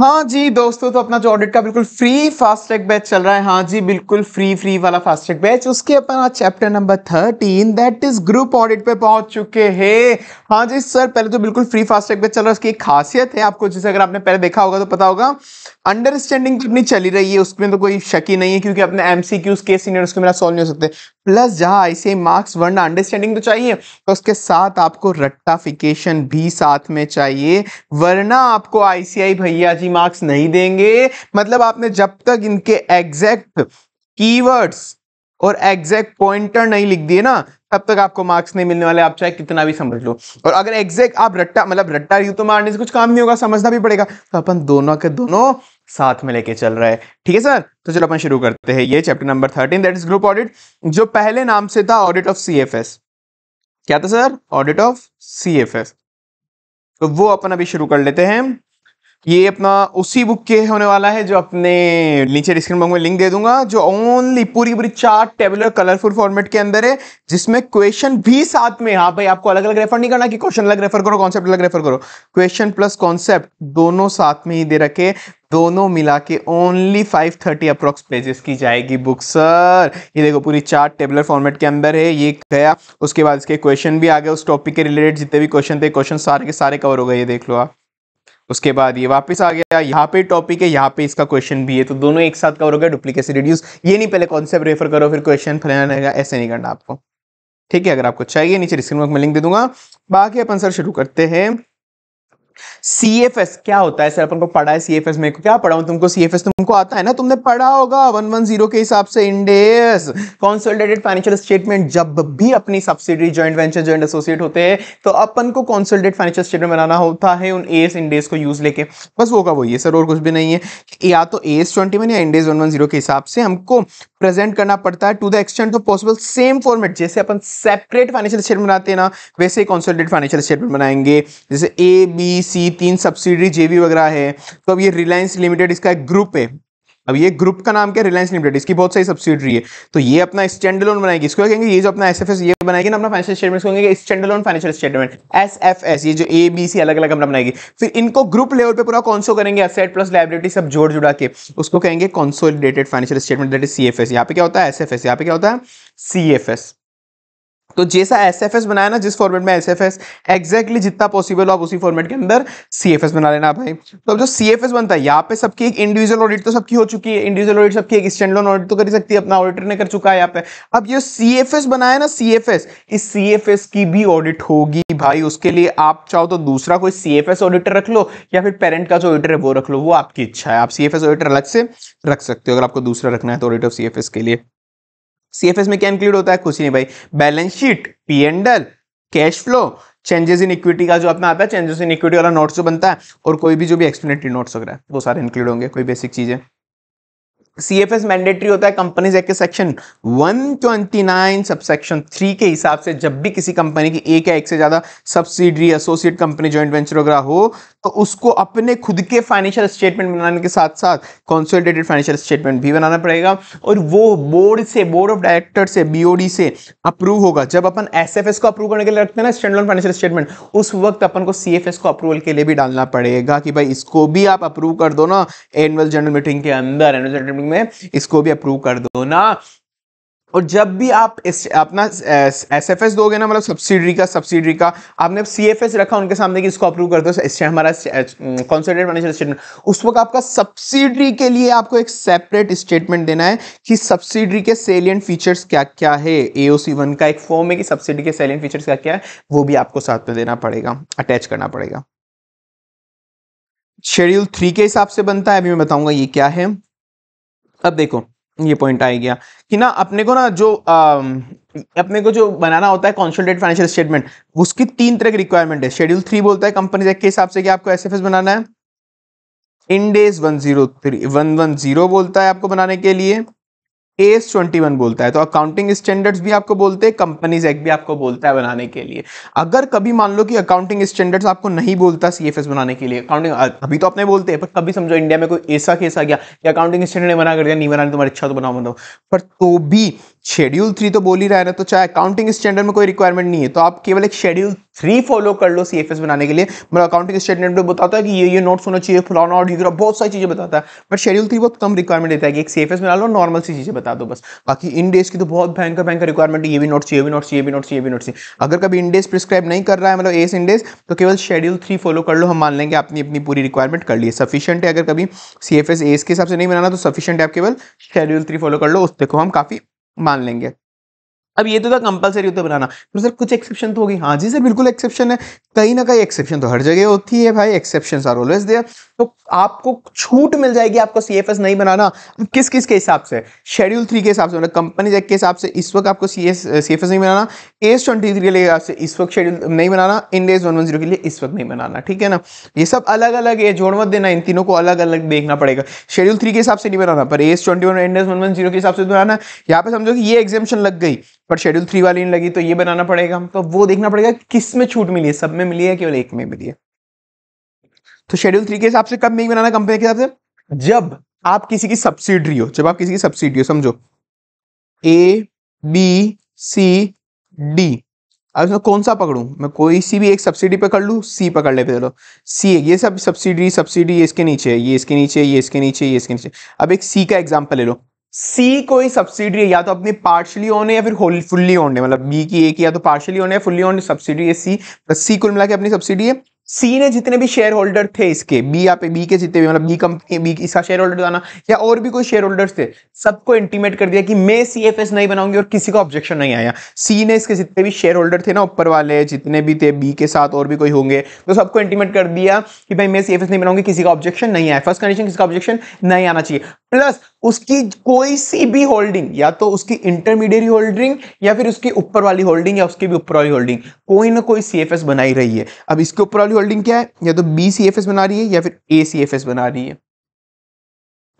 हाँ जी दोस्तों तो अपना जो ऑडिट का बिल्कुल फ्री ट्रैक बैच चल रहा है हाँ जी बिल्कुल फ्री फ्री वाला ट्रैक बैच उसके अपन आज chapter number thirteen that is group audit पे पहुंच चुके हैं हाँ जी सर पहले तो बिल्कुल फ्री ट्रैक बैच चल रहा है उसकी एक खासियत है आपको जैसे अगर आपने पहले देखा होगा तो पता होगा अंडरस्टैंडिंग तो अपनी चली रही है उसमें तो कोई शकी नहीं है क्योंकि अपने एम सी क्यूज के सीनियर उसके मेरा सोल्व नहीं हो सकते प्लस जहाँ ऐसे मार्क्स वरना अंडरस्टैंडिंग तो चाहिए तो उसके साथ आपको रट्टाफिकेशन भी साथ में चाहिए वरना आपको आईसीआई भैया जी मार्क्स नहीं देंगे मतलब आपने जब तक इनके एग्जैक्ट कीवर्ड्स और एग्जैक्ट पॉइंटर नहीं लिख दिए ना तब तक आपको मार्क्स नहीं मिलने वाले आप चाहे कितना भी समझ लो और अगर एग्जैक्ट आप रट्टा मतलब रट्टा यू तो मारने से कुछ काम नहीं होगा समझना भी पड़ेगा तो अपन दोनों के दोनों साथ में लेके चल रहा है ठीक है सर तो चलो अपन शुरू करते हैं ये chapter number thirteen that is group audit जो पहले नाम से था ऑडिट ऑफ सी क्या था सर ऑडिट ऑफ सी तो वो अपन अभी शुरू कर लेते हैं ये अपना उसी बुक के होने वाला है जो अपने नीचे डिस्क्रिप्शन बॉक्स में लिंक दे दूंगा जो ओनली पूरी पूरी चार टेबुलर कलरफुल फॉर्मेट के अंदर है जिसमें क्वेश्चन भी साथ में हाँ भाई आपको अलग अलग रेफर नहीं करना कि क्वेश्चन अलग रेफर करो कॉन्सेप्ट अलग रेफर करो क्वेश्चन प्लस कॉन्सेप्ट दोनों साथ में ही दे रखे दोनों मिला के only five thirty approx pages की जाएगी बुक सर ये देखो पूरी चार्ट टेबलर फॉर्मेट के अंदर है ये गया उसके बाद इसके क्वेश्चन भी आ गए उस टॉपिक के रिलेटेड जितने भी क्वेश्चन थे क्वेश्चन सारे के सारे कवर हो गए ये देख लो आप उसके बाद ये वापस आ गया यहाँ पे टॉपिक है यहाँ पे इसका क्वेश्चन भी है तो दोनों एक साथ कवर हो गया डुप्लीकेसी रिड्यूस ये नहीं पहले कॉन्सेप्ट रेफर करो फिर क्वेश्चन फैलाना रहेगा ऐसे नहीं करना आपको ठीक है अगर आपको चाहिए नीचे डिस्क्रिप्शन में लिंक दे दूंगा बाकी अपन सर शुरू करते हैं सीएफएस क्या होता है सर अपन को पढ़ा है सीएफएस में क्या पढ़ाऊं तुमको सीएफएस तुमको आता है ना तुमने पढ़ा होगा वन वन जीरो के हिसाब से इंडेस कॉन्सोलिडेटेड फाइनेंशियल स्टेटमेंट जब भी अपनी subsidiary joint venture joint associate होते हैं तो अपन को कॉन्सोलिडेट फाइनेंशियल स्टेटमेंट बनाना होता है उन एस इंडेस को यूज लेके बस होगा वही है सर और कुछ भी नहीं है या तो एस ट्वेंटी वन या इंडेस वन वन जीरो के हिसाब से हमको प्रेजेंट करना पड़ता है to the extent of possible same format जैसे अपन सेपरेट फाइनेंशियल स्टेटमेंट बनाते हैं ना वैसे ही कॉन्सोलिडेट फाइनेंशियल स्टेटमेंट बनाएंगे जैसे ए बी सी की तीन सब्सिडी जेवी वगैरह है तो अब ये रिलायंस लिमिटेड इसका एक ग्रुप है अब ये ग्रुप का नाम क्या रिलायंस लिमिटेड इसकी बहुत सारी सब्सिडी है तो ये अपना स्टैंड लोन बनाएगी इसको कहेंगे ये जो अपना एस एफ एस ये बनाएगी ना अपना फाइनेंशियल स्टेटमेंट कहेंगे standalone financial statement S F S ये जो ए बी सी अलग अलग अपना बनाएगी फिर इनको ग्रुप लेवल पे पूरा कौन सो करेंगे एसेट प्लस लाइबिलिटी सब जोड़ जुड़ा के उसको कहेंगे consolidated financial statement that is C F S यहाँ पे क्या होता है एस एफ एस यहाँ पे क्या होता है सी एफ एस तो जैसा एस बनाया ना जिस फॉर्मेट में एस एफ एग्जैक्टली जितना पॉसिबल हो आप उसी फॉर्मेट के अंदर सी बना लेना भाई तो अब जो सी बनता है यहाँ पे सबकी एक इंडिविजुअल ऑडिट तो सबकी हो चुकी है इंडिविजुअल ऑडिट सबकी एक स्टैंड ऑडिट तो कर सकती है अपना ऑडिटर ने कर चुका है यहाँ पे अब ये सी बनाया ना सी इस सी की भी ऑडिट होगी भाई उसके लिए आप चाहो तो दूसरा कोई सी ऑडिटर रख लो या फिर पेरेंट का जो ऑडिटर है वो रख लो वो आपकी इच्छा है आप सी ऑडिटर अलग से रख सकते हो अगर आपको दूसरा रखना है तो ऑडिट ऑफ सी के लिए सीएफएस में क्या इंक्लूड होता है कुछ नहीं भाई balance sheet P and L cash flow changes in equity का जो अपना आता है चेंजेस इन इक्विटी वाला नोट्स जो बनता है और कोई भी जो भी एक्सप्लेनेटरी नोट्स वगैरह वो सारे इंक्लूड होंगे कोई बेसिक चीज़ें सी एफ एस मैंडेटरी होता है कंपनीज एक्ट के सेक्शन 129 सबसेक्शन 3 के हिसाब से जब भी किसी कंपनी की एक या एक से ज़्यादा subsidiary associate company joint venture वगैरह हो तो उसको अपने खुद के फाइनेंशियल स्टेटमेंट बनाने के साथ साथ कॉन्सोलिडेटेड फाइनेंशियल स्टेटमेंट भी बनाना पड़ेगा और वो बोर्ड से बोर्ड ऑफ डायरेक्टर से बी से अप्रूव होगा जब अपन एस को अप्रूव करने के लिए रखते हैं ना स्टैंड फाइनेंशियल स्टेटमेंट उस वक्त अपन को सी को अप्रूवल के लिए भी डालना पड़ेगा कि भाई इसको भी आप अप्रूव कर दो ना एनुअल जनरल मीटिंग के अंदर एनुअल जनरल मीटिंग में इसको भी अप्रूव कर दो ना और जब भी आप इस अपना एस एफ एस दोगे ना मतलब सब्सिडी का सब्सिडी का आपने सी एफ एस रखा उनके सामने कि इसको अप्रूव कर दो हमारा कॉन्सोलिडेटेड मैनेजर स्टेटमेंट उस वक्त आपका सब्सिडी के लिए आपको एक सेपरेट स्टेटमेंट देना है कि सब्सिडी के सेलियंट फीचर्स क्या क्या है ए ओ सी वन का एक फॉर्म है कि सब्सिडी के सेलियंट फीचर्स क्या क्या है वो भी आपको साथ में देना पड़ेगा अटैच करना पड़ेगा शेड्यूल थ्री के हिसाब से बनता है अभी मैं बताऊंगा ये क्या है अब देखो ये पॉइंट आ गया कि ना अपने को ना जो आ, अपने को जो बनाना होता है कॉन्सोलिडेट फाइनेंशियल स्टेटमेंट उसकी तीन तरह की रिक्वायरमेंट है शेड्यूल थ्री बोलता है कंपनी के हिसाब से कि आपको एस बनाना है डेज one zero three one one zero बोलता है आपको बनाने के लिए एस ट्वेंटी वन बोलता है तो अकाउंटिंग स्टैंडर्ड्स भी आपको बोलते हैं कंपनीज एक्ट भी आपको बोलता है बनाने के लिए अगर कभी मान लो कि अकाउंटिंग स्टैंडर्ड्स आपको नहीं बोलता सी एफ एस बनाने के लिए अकाउंटिंग अभी तो अपने बोलते हैं पर कभी समझो इंडिया में कोई ऐसा केस आ गया कि अकाउंटिंग स्टैंडर्ड बना कर दिया नहीं बना तुम्हारी इच्छा तो बनाओ बनाओ पर तो भी शेड्यूल थ्री तो बोल ही रहा है ना तो चाहे अकाउंटिंग स्टैंडर्ड में कोई रिक्वायरमेंट नहीं है तो आप केवल एक शेड्यूल थ्री फॉलो कर लो सी बनाने के लिए मतलब अकाउंटिंग स्टैंडर्ड में बताता है कि ये ये नोट्स होना चाहिए फलाना और बहुत सारी चीज़ें बताता है बट शेड्यूल थ्री बहुत कम रिक्वायरमेंट देता है कि एक सी में लो नॉर्मल सी चीज़ें बता दो बस बाकी इन डेज की तो बहुत भयंकर भयंकर रिक्वायरमेंट ये भी नोट्स ये भी नोट्स ये भी नोट्स ये भी नोट्स अगर कभी इन डेज प्रिस्क्राइब नहीं कर रहा है मतलब एस इन डेज तो केवल शेड्यूल थ्री फॉलो कर लो हम मान लेंगे अपनी अपनी पूरी रिक्वायरमेंट कर ली सफिशियंट है अगर कभी सी एस एस के हिसाब से नहीं बनाना तो सफिशियंट है आप केवल शेड्यूल थ्री फॉलो कर लो उस देखो हम काफ़ी मान लेंगे अब ये तो था कंपलसरी होता बनाना तो सर कुछ एक्सेप्शन तो होगी हाँ जी सर बिल्कुल एक्सेप्शन है कहीं ना कहीं एक्सेप्शन तो हर जगह होती है भाई एक्सेप्शन आर ऑलवेज देयर तो आपको छूट मिल जाएगी आपको सी एफ एस नहीं बनाना किस किस के हिसाब से शेड्यूल थ्री के हिसाब से मतलब कंपनी के हिसाब से इस वक्त आपको सी एस नहीं बनाना एस ट्वेंटी थ्री के लिए आपसे इस वक्त शेड्यूल नहीं बनाना डेज वन वन जीरो के लिए इस वक्त नहीं बनाना ठीक है ना ये सब अलग अलग है जोड़ मत देना इन तीनों को अलग अलग देखना पड़ेगा शेड्यूल थ्री के हिसाब से नहीं बनाना पर S twenty one Ind AS one one zero के हिसाब से बनाना यहाँ पे समझो कि ये एग्जामेशन लग गई पर शेड्यूल थ्री वाली नहीं लगी तो ये बनाना पड़ेगा तो वो देखना पड़ेगा किस में छूट मिली है सब में मिली है केवल एक में मिली है तो शेड्यूल थ्री के हिसाब से कब मेक बनाना कंपनी के हिसाब से जब आप किसी की सब्सिडी हो जब आप किसी की सब्सिडी हो समझो ए बी सी डी अब इसमें कौन सा पकड़ू मैं कोई सी भी एक सब्सिडी पकड़ लू सी पकड़ लेते चलो सी ये सब सब्सिडी सब्सिडी इसके नीचे है ये इसके नीचे ये इसके नीचे ये इसके नीचे अब एक सी का एग्जाम्पल ले लो सी कोई सब्सिडी या तो अपनी पार्शली ओन है या फिर फुल्ली ओन है मतलब बी की ए की या तो पार्शली ओन है फुल्ली ओन सब्सिडी है सी प्लस सी कुल मिला के अपनी सब्सिडी है सी ने जितने भी शेयर होल्डर थे इसके बी यहाँ पे बी के जितने भी मतलब बी कंपनी बी इसका शेयर होल्डर जाना या और भी कोई शेयर होल्डर्स थे सबको इंटीमेट कर दिया कि मैं सी एफ एस नहीं बनाऊंगी और किसी का ऑब्जेक्शन नहीं आया सी ने इसके जितने भी शेयर होल्डर थे ना ऊपर वाले जितने भी थे बी के साथ और भी कोई होंगे तो सबको इंटीमेट कर दिया कि भाई मैं सी एफ एस नहीं बनाऊंगी किसी का ऑब्जेक्शन नहीं आया फर्स्ट कंडीशन किसी का ऑब्जेक्शन नहीं आना चाहिए प्लस उसकी कोई सी भी होल्डिंग या तो उसकी इंटरमीडिएट होल्डिंग या फिर उसकी ऊपर वाली होल्डिंग या उसकी भी ऊपर वाली होल्डिंग कोई ना कोई सी एफ एस बनाई रही है अब इसके ऊपर वाली होल्डिंग क्या है या तो बी सी एफ एस बना रही है या फिर ए सी एफ एस बना रही है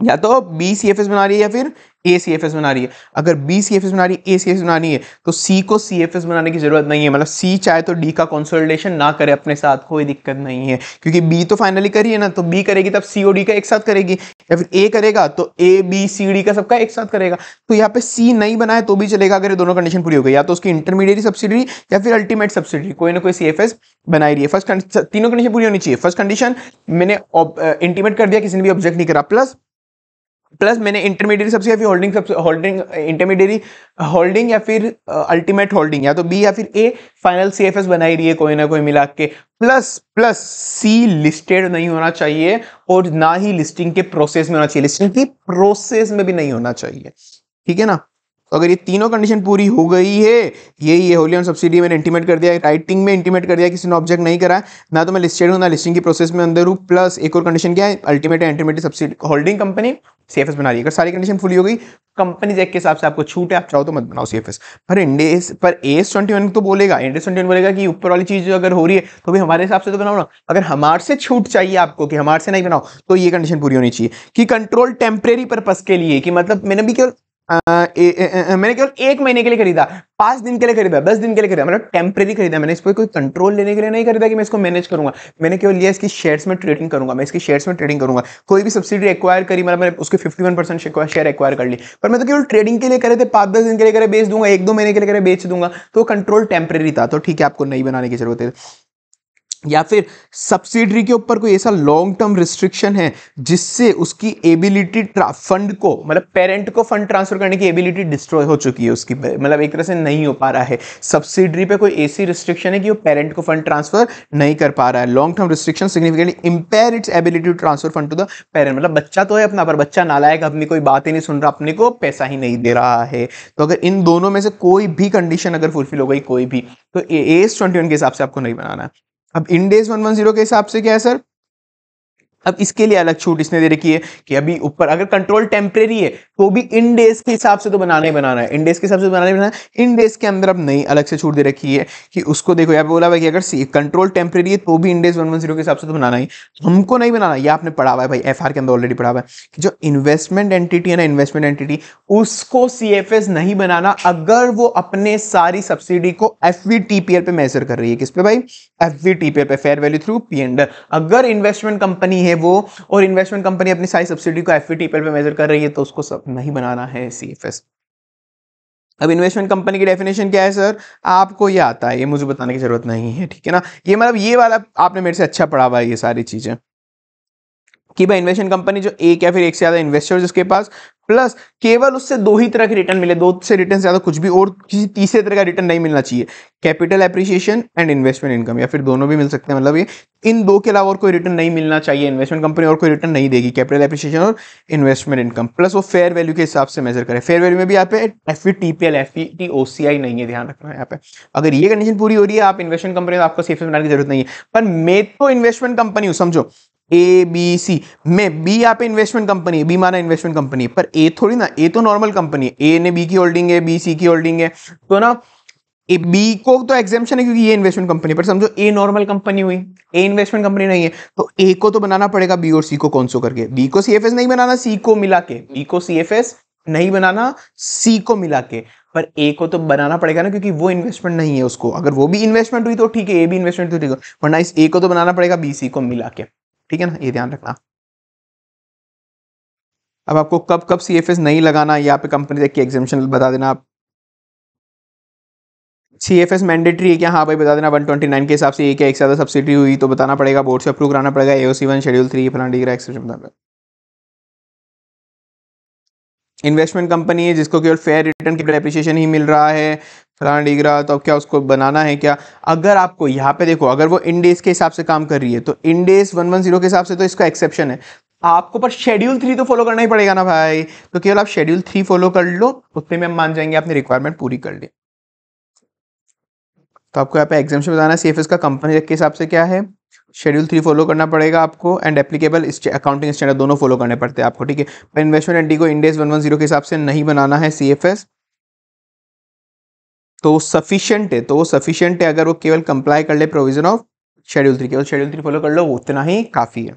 या तो बी सी एफ एस बना रही है या फिर ए सी एफ एस बना रही है अगर बी सी एफ एस बना रही है ए सी एफ एस बना रही है तो सी को सी एफ एस बनाने की जरूरत नहीं है मतलब सी चाहे तो डी का कंसोलिडेशन ना करे अपने साथ कोई दिक्कत नहीं है क्योंकि बी तो फाइनली करी है ना तो बी करेगी तब सी ओ डी का एक साथ करेगी या फिर ए करेगा तो ए बी सी डी का सबका एक साथ करेगा तो यहाँ पे सी नहीं बनाए तो भी चलेगा अगर दोनों कंडीशन पूरी हो गई या तो उसकी इंटरमीडिएट सब्सिडी या फिर अल्टीमेट सब्सिडी कोई ना कोई सी एफ एस बनाई रही है फर्स्ट तीनों कंडीशन पूरी होनी चाहिए फर्स्ट कंडीशन मैंने इंटीमेट uh, कर दिया किसी ने भी ऑब्जेक्ट नहीं करा प्लस प्लस मैंने इंटरमीडिएट सबसे या फिर होल्डिंग सबसे होल्डिंग इंटरमीडियट होल्डिंग या फिर अल्टीमेट होल्डिंग या तो बी या फिर A final C F S बनाई रही है कोई ना कोई मिला के प्लस प्लस सी लिस्टेड नहीं होना चाहिए और ना ही लिस्टिंग के प्रोसेस में होना चाहिए लिस्टिंग की प्रोसेस में भी नहीं होना चाहिए ठीक है ना तो अगर ये तीनों कंडीशन पूरी हो गई है यही ये होली ऑन सब्सिडी मैंने इंटीमेट कर दिया राइटिंग में इंटीमेट कर दिया किसी ने ऑब्जेक्ट नहीं करा ना तो मैं लिस्टेड हूँ ना लिस्टिंग की प्रोसेस में अंदर हूँ प्लस एक और कंडीशन क्या है ultimate intimate subsidiary holding company C बना रही है अगर सारी कंडीशन फुली हो गई कंपनी एक्ट के हिसाब से आपको छूट है आप चाहो तो मत बनाओ सी पर इंडेस पर एस ट्वेंटी वन तो बोलेगा इंडेस ट्वेंटी वन बोलेगा कि ऊपर वाली चीज़ अगर हो रही है तो भी हमारे हिसाब से तो बनाओ ना अगर हमारे से छूट चाहिए आपको कि हमारे से नहीं बनाओ तो ये कंडीशन पूरी होनी चाहिए कि कंट्रोल टेम्परेरी पर्पज के लिए कि मतलब मैंने भी केवल मैंने केवल एक महीने के लिए खरीदा पांच दिन के लिए खरीदा दस दिन के लिए खरीदा मतलब टेम्प्रेरी खरीदा मैंने इस पर कोई कंट्रोल लेने के लिए नहीं खरीदा कि मैं इसको मैनेज करूंगा मैंने केवल लिया इसकी शेयर्स में ट्रेडिंग करूंगा मैं इसकी शेयर्स में ट्रेडिंग करूंगा कोई भी सब्सिडी एक्वायर करी मतलब मैंने उसके fifty one percent share acquire कर ली पर मैं तो केवल ट्रेडिंग के लिए करे थे पांच दस दिन के लिए करे बेच दूंगा एक दो महीने के लिए करे बेच दूंगा तो कंट्रोल टेम्प्रेरी था तो ठीक है आपको नहीं बनाने की जरूरत है या फिर सब्सिडरी के ऊपर कोई ऐसा लॉन्ग टर्म रिस्ट्रिक्शन है जिससे उसकी एबिलिटी फंड को मतलब पेरेंट को फंड ट्रांसफर करने की एबिलिटी डिस्ट्रॉय हो चुकी है उसकी मतलब एक तरह से नहीं हो पा रहा है सब्सिडरी पे कोई ऐसी रिस्ट्रिक्शन है कि वो पेरेंट को फंड ट्रांसफर नहीं कर पा रहा है long term restriction significantly impair its ability to transfer fund to the parent मतलब बच्चा तो है अपना पर बच्चा नालायक अपनी कोई बात ही नहीं सुन रहा अपने को पैसा ही नहीं दे रहा है तो अगर इन दोनों में से कोई भी कंडीशन अगर फुलफिल हो गई कोई भी तो एज ट्वेंटी के हिसाब से आपको नहीं बनाना है अब इंडेज वन वन जीरो के हिसाब से क्या है सर अब इसके लिए अलग छूट इसने दे रखी है कि अभी ऊपर अगर कंट्रोल टेम्परेरी है तो भी इन डेज के हिसाब से तो बनाना ही बनाना है इन डेज के हिसाब से बनाना ही बनाना है इन डेज के अंदर अब नई अलग से छूट दे रखी है कि उसको देखो यहाँ पे बोला हुआ कि अगर कंट्रोल टेम्परेरी है तो भी Ind AS one one zero के हिसाब से तो बनाना ही तो हमको नहीं बनाना यह आपने पढ़ा हुआ है भाई एफ के अंदर ऑलरेडी पढ़ा हुआ है कि जो इन्वेस्टमेंट एंटिटी है ना इन्वेस्टमेंट एंटिटी उसको सी नहीं बनाना अगर वो अपने सारी सब्सिडी को एफ पे मेजर कर रही है किस पे भाई एफ पे fair value through P and अगर इन्वेस्टमेंट कंपनी है वो और इन्वेस्टमेंट कंपनी अपनी सारी सब्सिडी को एफ पे मेजर कर रही है तो उसको सब नहीं बनाना है सी अब इन्वेस्टमेंट कंपनी की डेफिनेशन क्या है सर आपको ये आता है ये मुझे बताने की जरूरत नहीं है ठीक है ना ये मतलब ये वाला आपने मेरे से अच्छा पढ़ा हुआ है ये सारी चीज़ें कि भाई इन्वेस्टमेंट कंपनी जो एक या फिर एक से ज़्यादा इन्वेस्टर जिसके पास प्लस केवल उससे दो ही तरह के रिटर्न मिले दो से रिटर्न ज्यादा कुछ भी और किसी तीसरे तरह का रिटर्न नहीं मिलना चाहिए capital appreciation and investment income या फिर दोनों भी मिल सकते हैं मतलब ये इन दो के अलावा और कोई रिटर्न नहीं मिलना चाहिए इन्वेस्टमेंट कंपनी और कोई रिटर्न नहीं देगी कैपिटल एप्रिसिएशन और इन्वेस्टमेंट इनकम प्लस वो फेयर वैल्यू के हिसाब से मेजर करें फेयर वैल्यू में भी यहाँ पे F E T P L F E T O C I नहीं है ध्यान रखना है यहाँ पे अगर ये कंडीशन पूरी हो रही है आप इन्वेस्टमेंट कंपनी आपको सेफ बनाने की जरूरत नहीं है पर मैं तो इन्वेस्टमेंट कंपनी हूँ समझो ए बी सी में बी यहाँ पे इन्वेस्टमेंट कंपनी है बी माना इन्वेस्टमेंट कंपनी है पर ए थोड़ी ना ए तो नॉर्मल कंपनी है ए ने बी की होल्डिंग है बी सी की होल्डिंग है तो ना बी को तो एग्जेम्पन है क्योंकि ये इन्वेस्टमेंट कंपनी पर समझो ए नॉर्मल कंपनी हुई ए इन्वेस्टमेंट कंपनी नहीं है तो ए को तो बनाना पड़ेगा बी और सी को कौन सो करके बी को सी एफ एस नहीं बनाना सी को मिला के बी को सी एफ एस नहीं बनाना सी को मिला के पर ए को तो बनाना पड़ेगा ना क्योंकि वो इन्वेस्टमेंट नहीं है उसको अगर वो भी इन्वेस्टमेंट हुई तो ठीक है ए भी इन्वेस्टमेंट तो ठीक है वरना इस ए को तो बनाना पड़ेगा बी सी को मिला के ठीक है ना ये ध्यान रखना अब आपको कब कब सी एफ एस नहीं लगाना यहाँ पे कंपनी देख के एग्जामेशन बता देना आप सी एफ एस मैंडेटरी है क्या हाँ भाई बता देना वन ट्वेंटी नाइन के हिसाब से एक या एक से ज़्यादा सब्सिडी हुई तो बताना पड़ेगा बोर्ड से अप्रूव कराना पड़ेगा A C one schedule three फलाना डिग्रा एक्सेप्शन बताना पड़ेगा इन्वेस्टमेंट कंपनी है जिसको केवल फेयर रिटर्न केवल एप्रिसिएशन ही मिल रहा है फलाना डिग्रा तो अब क्या उसको बनाना है क्या अगर आपको यहाँ पे देखो अगर वो इन डेज के हिसाब से काम कर रही है तो Ind AS one one zero के हिसाब से तो इसका एक्सेप्शन है आपको पर शेड्यूल थ्री तो फॉलो करना ही पड़ेगा ना भाई तो केवल आप शेड्यूल थ्री फॉलो कर लो उतने में हम मान जाएंगे आपने रिक्वायरमेंट पूरी कर ली तो आपको यहाँ पे एग्जाम बताना है सी का कंपनी के हिसाब से क्या है शेड्यूल थ्री फॉलो करना पड़ेगा आपको एंड एप्लीकेबल अकाउंटिंग स्टैंडर्ड दोनों फॉलो करने पड़ते हैं आपको ठीक है इन्वेस्टमेंट एंटी को इंडेज वन वन जीरो के हिसाब से नहीं बनाना है सी एफ एस तो वो सफिशियंट है तो वो सफिशियंट है अगर वो केवल कंप्लाई कर ले प्रोविजन ऑफ शेड्यूल थ्री केवल शेड्यूल थ्री फॉलो कर लो उतना ही काफ़ी है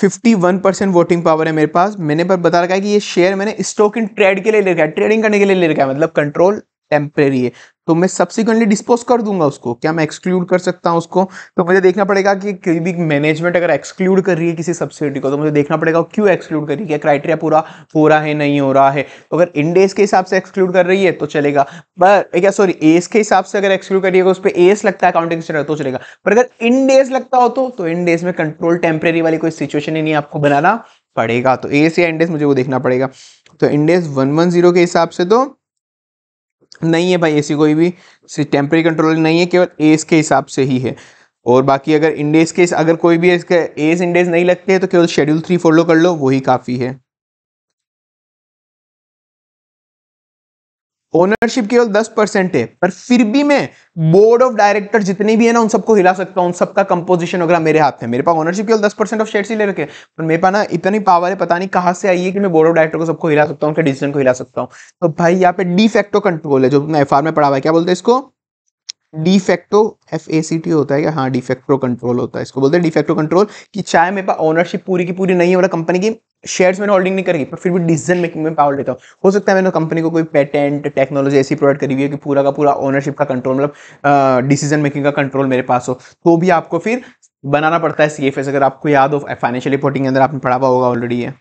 fifty one percent voting power है मेरे पास मैंने पर बता रखा है कि ये शेयर मैंने स्टॉक इन ट्रेड के लिए ले रखा है ट्रेडिंग करने के लिए ले रखा है मतलब कंट्रोल टेम्परेरी है तो मैं सब्सिक्वेंटली डिस्पोज कर दूंगा उसको क्या मैं एक्सक्लूड कर सकता हूँ उसको तो मुझे देखना पड़ेगा कि कोई भी मैनेजमेंट अगर एक्सक्लूड कर रही है किसी सब्सिडी को तो मुझे देखना पड़ेगा क्यों एक्सक्लूड कर रही है क्या क्राइटेरिया पूरा हो रहा है नहीं हो रहा है तो अगर डेज के हिसाब से एक्सक्लूड कर रही है तो चलेगा पर क्या सॉरी एस के हिसाब से अगर एक्सक्लूड कर रही है उस पर एस लगता है अकाउंटिंग स्टैंडर्ड तो चलेगा पर अगर डेज लगता हो तो, इन तो डेज में कंट्रोल टेम्परेरी वाली कोई सिचुएशन ही नहीं आपको बनाना पड़ेगा तो एस या इंडेस मुझे वो देखना पड़ेगा तो इंडेस वन वन जीरो के हिसाब से तो नहीं है भाई ऐसी कोई भी टेम्प्रेरी कंट्रोल नहीं है केवल एज के हिसाब से ही है और बाकी अगर इंडेज के अगर कोई भी इसका एज इंडेज नहीं लगते हैं तो केवल शेड्यूल थ्री फॉलो कर लो वही काफ़ी है ओनरशिप केवल दस परसेंट है पर फिर भी मैं बोर्ड ऑफ डायरेक्टर जितने भी है ना उन सबको हिला सकता हूं उन सबका कंपोजिशन वगैरह मेरे हाथ में मेरे पास ओनरशिप केवल दस परसेंट ऑफ शेयर ही ले रखे पर मेरे पास ना इतनी पावर है पता नहीं कहां से आई है कि मैं बोर्ड ऑफ डायरेक्टर को सबको हिला सकता हूँ उनके डिसीजन को हिला सकता हूँ तो भाई यहाँ पे डिफेक्टो कंट्रोल है जो एफ में पढ़ा हुआ है क्या बोलते हैं इसको de facto F A C T होता है क्या हाँ डिफेक्टो कंट्रोल होता है इसको बोलते हैं डिफेक्टो कंट्रोल कि चाहे मेरे पास ओनरशिप पूरी की पूरी नहीं है मेरा मतलब कंपनी की शेयर्स मैंने होल्डिंग नहीं करी पर फिर भी डिसीजन मेकिंग में पावर लेता हूँ हो सकता है मैंने कंपनी को कोई पेटेंट टेक्नोलॉजी ऐसी प्रोवाइड करी हुई है कि पूरा का पूरा ओनरशिप का कंट्रोल मतलब डिसीजन मेकिंग का कंट्रोल मेरे पास हो तो भी आपको फिर बनाना पड़ता है सी एफ एस अगर आपको याद हो फाइनेंशियल रिपोर्टिंग के अंदर आपने पढ़ा हुआ होगा ऑलरेडी है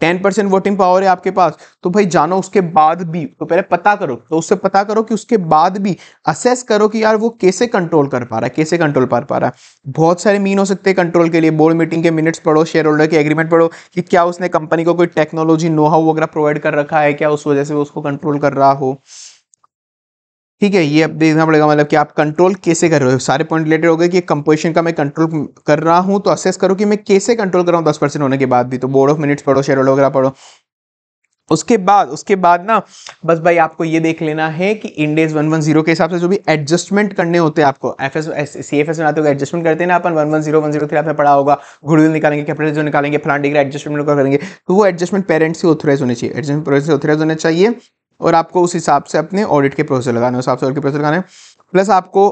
टेन परसेंट वोटिंग पावर है आपके पास तो भाई जानो उसके बाद भी तो पहले पता करो तो उससे पता करो कि उसके बाद भी असेस करो कि यार वो कैसे कंट्रोल कर पा रहा है कैसे कंट्रोल कर पा रहा है बहुत सारे मीन हो सकते हैं कंट्रोल के लिए बोर्ड मीटिंग के मिनट्स पढ़ो शेयर होल्डर के एग्रीमेंट पढ़ो कि क्या उसने कंपनी को कोई टेक्नोलॉजी नो हाउ वगैरह प्रोवाइड कर रखा है क्या उस वजह से वो उसको कंट्रोल कर रहा हो ठीक है ये अब देखना पड़ेगा मतलब कि आप कंट्रोल कैसे कर रहे हो सारे पॉइंट रिलेटेड हो गए कि कंपोजिशन का मैं कंट्रोल कर रहा हूँ तो असेस करो कि मैं कैसे कंट्रोल कर रहा हूँ दस परसेंट होने के बाद भी तो बोर्ड ऑफ मिनट्स पढ़ो शेयर वगैरह पढ़ो उसके बाद उसके बाद ना बस भाई आपको ये देख लेना है कि इंडेज 110 के हिसाब से जो भी एडजस्टमेंट करने होते हैं आपको F S C F S बनाते हो एडजस्टमेंट करते हैं ना अपन one one zero one zero three आपने पढ़ा होगा गुड़विल निकालेंगे कैपिटल जो निकालेंगे फलान डिग्री एडजस्टमेंट करेंगे तो वो एडजस्टमेंट पेरेंट्स से ऑथोराइज होने चाहिए एडजस्टमेंट पेरेंट्स से ऑथोराइज होना चाहिए और आपको उस हिसाब से अपने ऑडिट के प्रोसेस लगाने उस हिसाब से के प्रोसेस लगाने प्लस आपको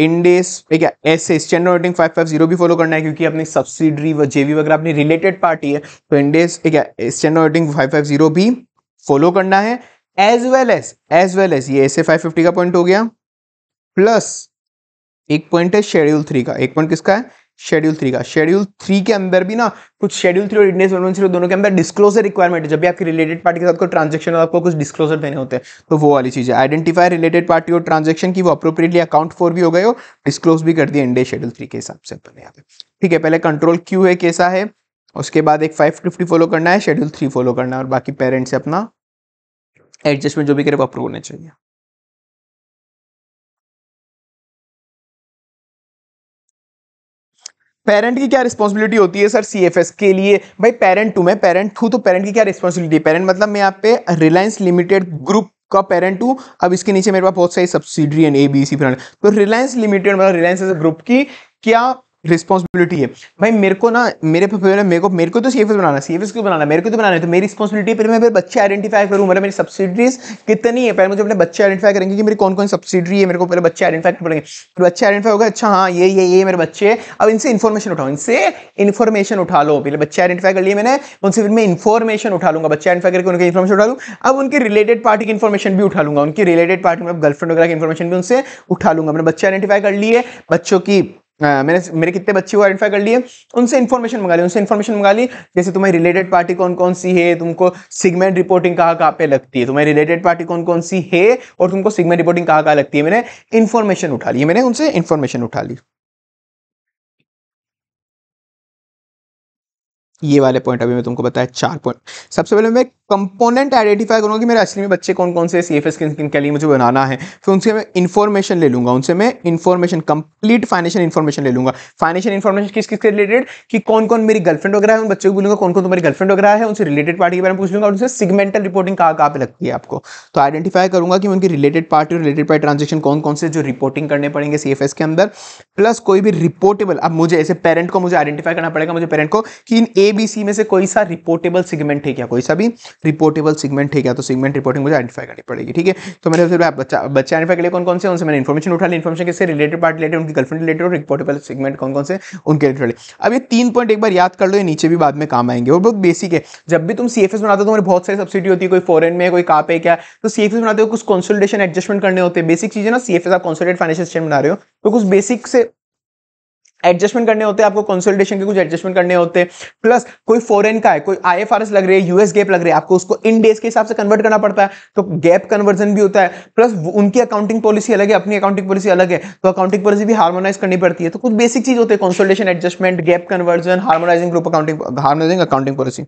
इंडेस ठीक है S channel auditing five five zero भी फॉलो करना है क्योंकि अपनी सब्सिडरी व जेवी वगैरह अपनी रिलेटेड पार्टी है तो इंडेस ठीक है channel auditing five five zero भी फॉलो करना है as well as as well as ये एस ए फाइव फिफ्टी का पॉइंट हो गया प्लस एक पॉइंट है शेड्यूल थ्री का एक पॉइंट किसका है शेड्यूल थ्री का शेड्यूल थ्री के अंदर भी ना कुछ शेड्यूल थ्री और इंडियन वन दोनों के अंदर डिस्क्लोजर रिक्वायरमेंट है जब भी आपके रिलेटेड पार्टी के साथ कोई ट्रांजेक्शन हो आपको कुछ डिस्क्लोजर देने होते हैं तो वो वाली चीज़ है आइडेंटिफाई रिलेटेड पार्टी और ट्रांजेक्शन की वो अप्रोप्रिएटली अकाउंट फॉर भी हो गए हो डिस्क्लोज भी कर दिए इंडे शेड्यूल थ्री के हिसाब से अपने यहाँ पे ठीक है पहले कंट्रोल क्यू है कैसा है उसके बाद एक फाइव फिफ्टी फॉलो करना है शेड्यूल थ्री फॉलो करना है और बाकी पेरेंट्स से अपना एडजस्टमेंट जो भी करे वो अप्रूव होने चाहिए पेरेंट की क्या रिस्पॉन्सिबिलिटी होती है सर सी के लिए भाई पेरेंट टू मैं पेरेंट हूँ तो पेरेंट की क्या रिस्पॉन्सिबिलिटी पेरेंट मतलब मैं यहाँ पे रिलायंस लिमिटेड ग्रुप का पेरेंट हूँ अब इसके नीचे मेरे पास बहुत सारी subsidiary and A B C friend तो रिलायंस लिमिटेड मतलब रिलायंस ग्रुप की क्या रिस्पॉन्सिबिलिटी है भाई मेरे को ना मेरे पे मेरे को मेरे को तो सी बनाना सी क्यों बनाना मेरे को तो बनाना है तो मेरी रिस्पॉन्सिबिलिटी पहले मैं बच्चे आइडेंटिफाई करूँ मेरे मेरी सब्सिडीज कितनी है पहले मुझे अपने बच्चे आइडेंटिफाई करेंगे कि मेरी कौन कौन सब्सिडी है मेरे को पहले बच्चे आइडेंटिफाई करेंगे फिर बच्चे आइडेंटिफाई होगा अच्छा हाँ ये ये ये मेरे बच्चे अब इनसे इन्फॉर्मेशन उठाओ इनसे इन्फॉर्मेशन उठा लो पहले बच्चे आइडेंटिफाई कर लिए मैंने उनसे फिर मैं इन्फॉर्मेशन उठा लूँगा बच्चे आइडेंटिफाई करके उनके इन्फॉर्मेशन उठा लूँ अब उनके रिलेटेड पार्टी की इन्फॉर्मेशन भी उठा लूँगा उनकी रिलेटेड पार्टी मतलब गर्लफ्रेंड वगैरह की इन्फॉर्मेशन भी उनसे उठा लूँगा मैंने बच्चे आइडेंटिफाई कर लिए बच्चों की हाँ, मैंने मेरे कितने बच्चे को आइडेंटिफाई कर लिए उनसे इन्फॉर्मेशन मंगा ली उनसे इन्फॉर्मेशन मंगा ली जैसे तुम्हें रिलेटेड पार्टी कौन कौन सी है तुमको सिगमेंट रिपोर्टिंग कहाँ कहाँ पे लगती है तुम्हें रिलेटेड पार्टी कौन कौन सी है और तुमको सिगमेंट रिपोर्टिंग कहाँ कहाँ लगती है मैंने इन्फॉर्मेशन उठा ली मैंने उनसे इन्फॉर्मेशन उठा ली ये वाले पॉइंट अभी मैं तुमको बताया चार पॉइंट सबसे पहले मैं कंपोनेंट आइडेंटिफाई करूँगा कि मेरे असली में बच्चे कौन कौन से सी एफ एस किन किन के लिए मुझे बनाना है फिर उनसे मैं इन्फॉर्मेशन ले लूँगा उनसे मैं इन्फॉर्मेशन कंप्लीट फाइनेंशियल इन्फॉर्मेशन ले लूँगा फाइनेंशियल इन्फॉर्मेशन किस किसके रिलेटेड कि कौन कौन मेरी गर्लफ्रेंड वगैरह है उन बच्चों को बोलूँगा कौन कौन तुम्हारी गर्लफ्रेंड वगैरह है उनसे रिलेटेड पार्टी के बारे में पूछ लूँगा उनसे सिगमेंटल रिपोर्टिंग कहाँ कहाँ पर लगती है आपको तो आइडेंटिफाई करूँगा कि उनकी रिलेटेड पार्टी और रिलेटेड पार्टी ट्रांजेक्शन कौन कौन से जो रिपोर्टिंग करने पड़ेंगे सी एफ एस के अंदर प्लस कोई भी रिपोर्टेबल अब मुझे ऐसे पेरेंट को मुझे आइडेंटिफाई करना पड़ेगा मुझे पेरेंट को कि इन ए बी सी में से कोई सा रिपोर्टेबल सिगमेंट है क्या कोई सा भी रिपोर्टेबल सिगमेंट है क्या तो सिगमेंट रिपोर्टिंग मुझे आइडेंटिफाई करनी पड़ेगी ठीक है तो मैंने बच्चा बच्चे आइडेंटिफाई के लिए कौन कौन से उनसे मैंने इन्फॉर्मेशन उठा ली इन्फॉर्मेशन किससे रिलेटेड पार्ट रिलेटेड उनकी गर्लफ्रेंड रिलेटेड और रिपोर्टेबल सिगमेंट कौन कौन से उनके रिलेटेड अब ये तीन पॉइंट एक बार याद कर लो ये नीचे भी बाद में काम आएंगे और बहुत बेसिक है जब भी तुम सी एफ एस बनाते हो तो तुम्हारे बहुत सारी सब्सिडी होती है कोई फॉरन में कोई कहा पे क्या तो सी एफ एस बनाते हो कुछ कंसोलिडेशन एडजस्टमेंट करने होते हैं बेसिक चीजें ना सी एफ एस आप कंसोलिडेट फाइनेंशियल स्टेटमेंट बना रहे हो तो कुछ बेसिक से एडजस्टमेंट करने होते हैं आपको कंसोलिडेशन के कुछ एडजस्टमेंट करने होते हैं प्लस कोई फॉरेन का है कोई आईएफआरएस लग रही है यूएस गैप लग रही है आपको उसको इन डेज के हिसाब से कन्वर्ट करना पड़ता है तो गैप कन्वर्जन भी होता है प्लस उनकी अकाउंटिंग पॉलिसी अलग है अपनी अकाउंटिंग पॉलिसी अलग है तो अकाउंटिंग पॉलिसी भी हार्मोनाइज करनी पड़ती है तो कुछ बेसिक चीज होते हैं consolidation adjustment gap conversion harmonising group accounting harmonising accounting policy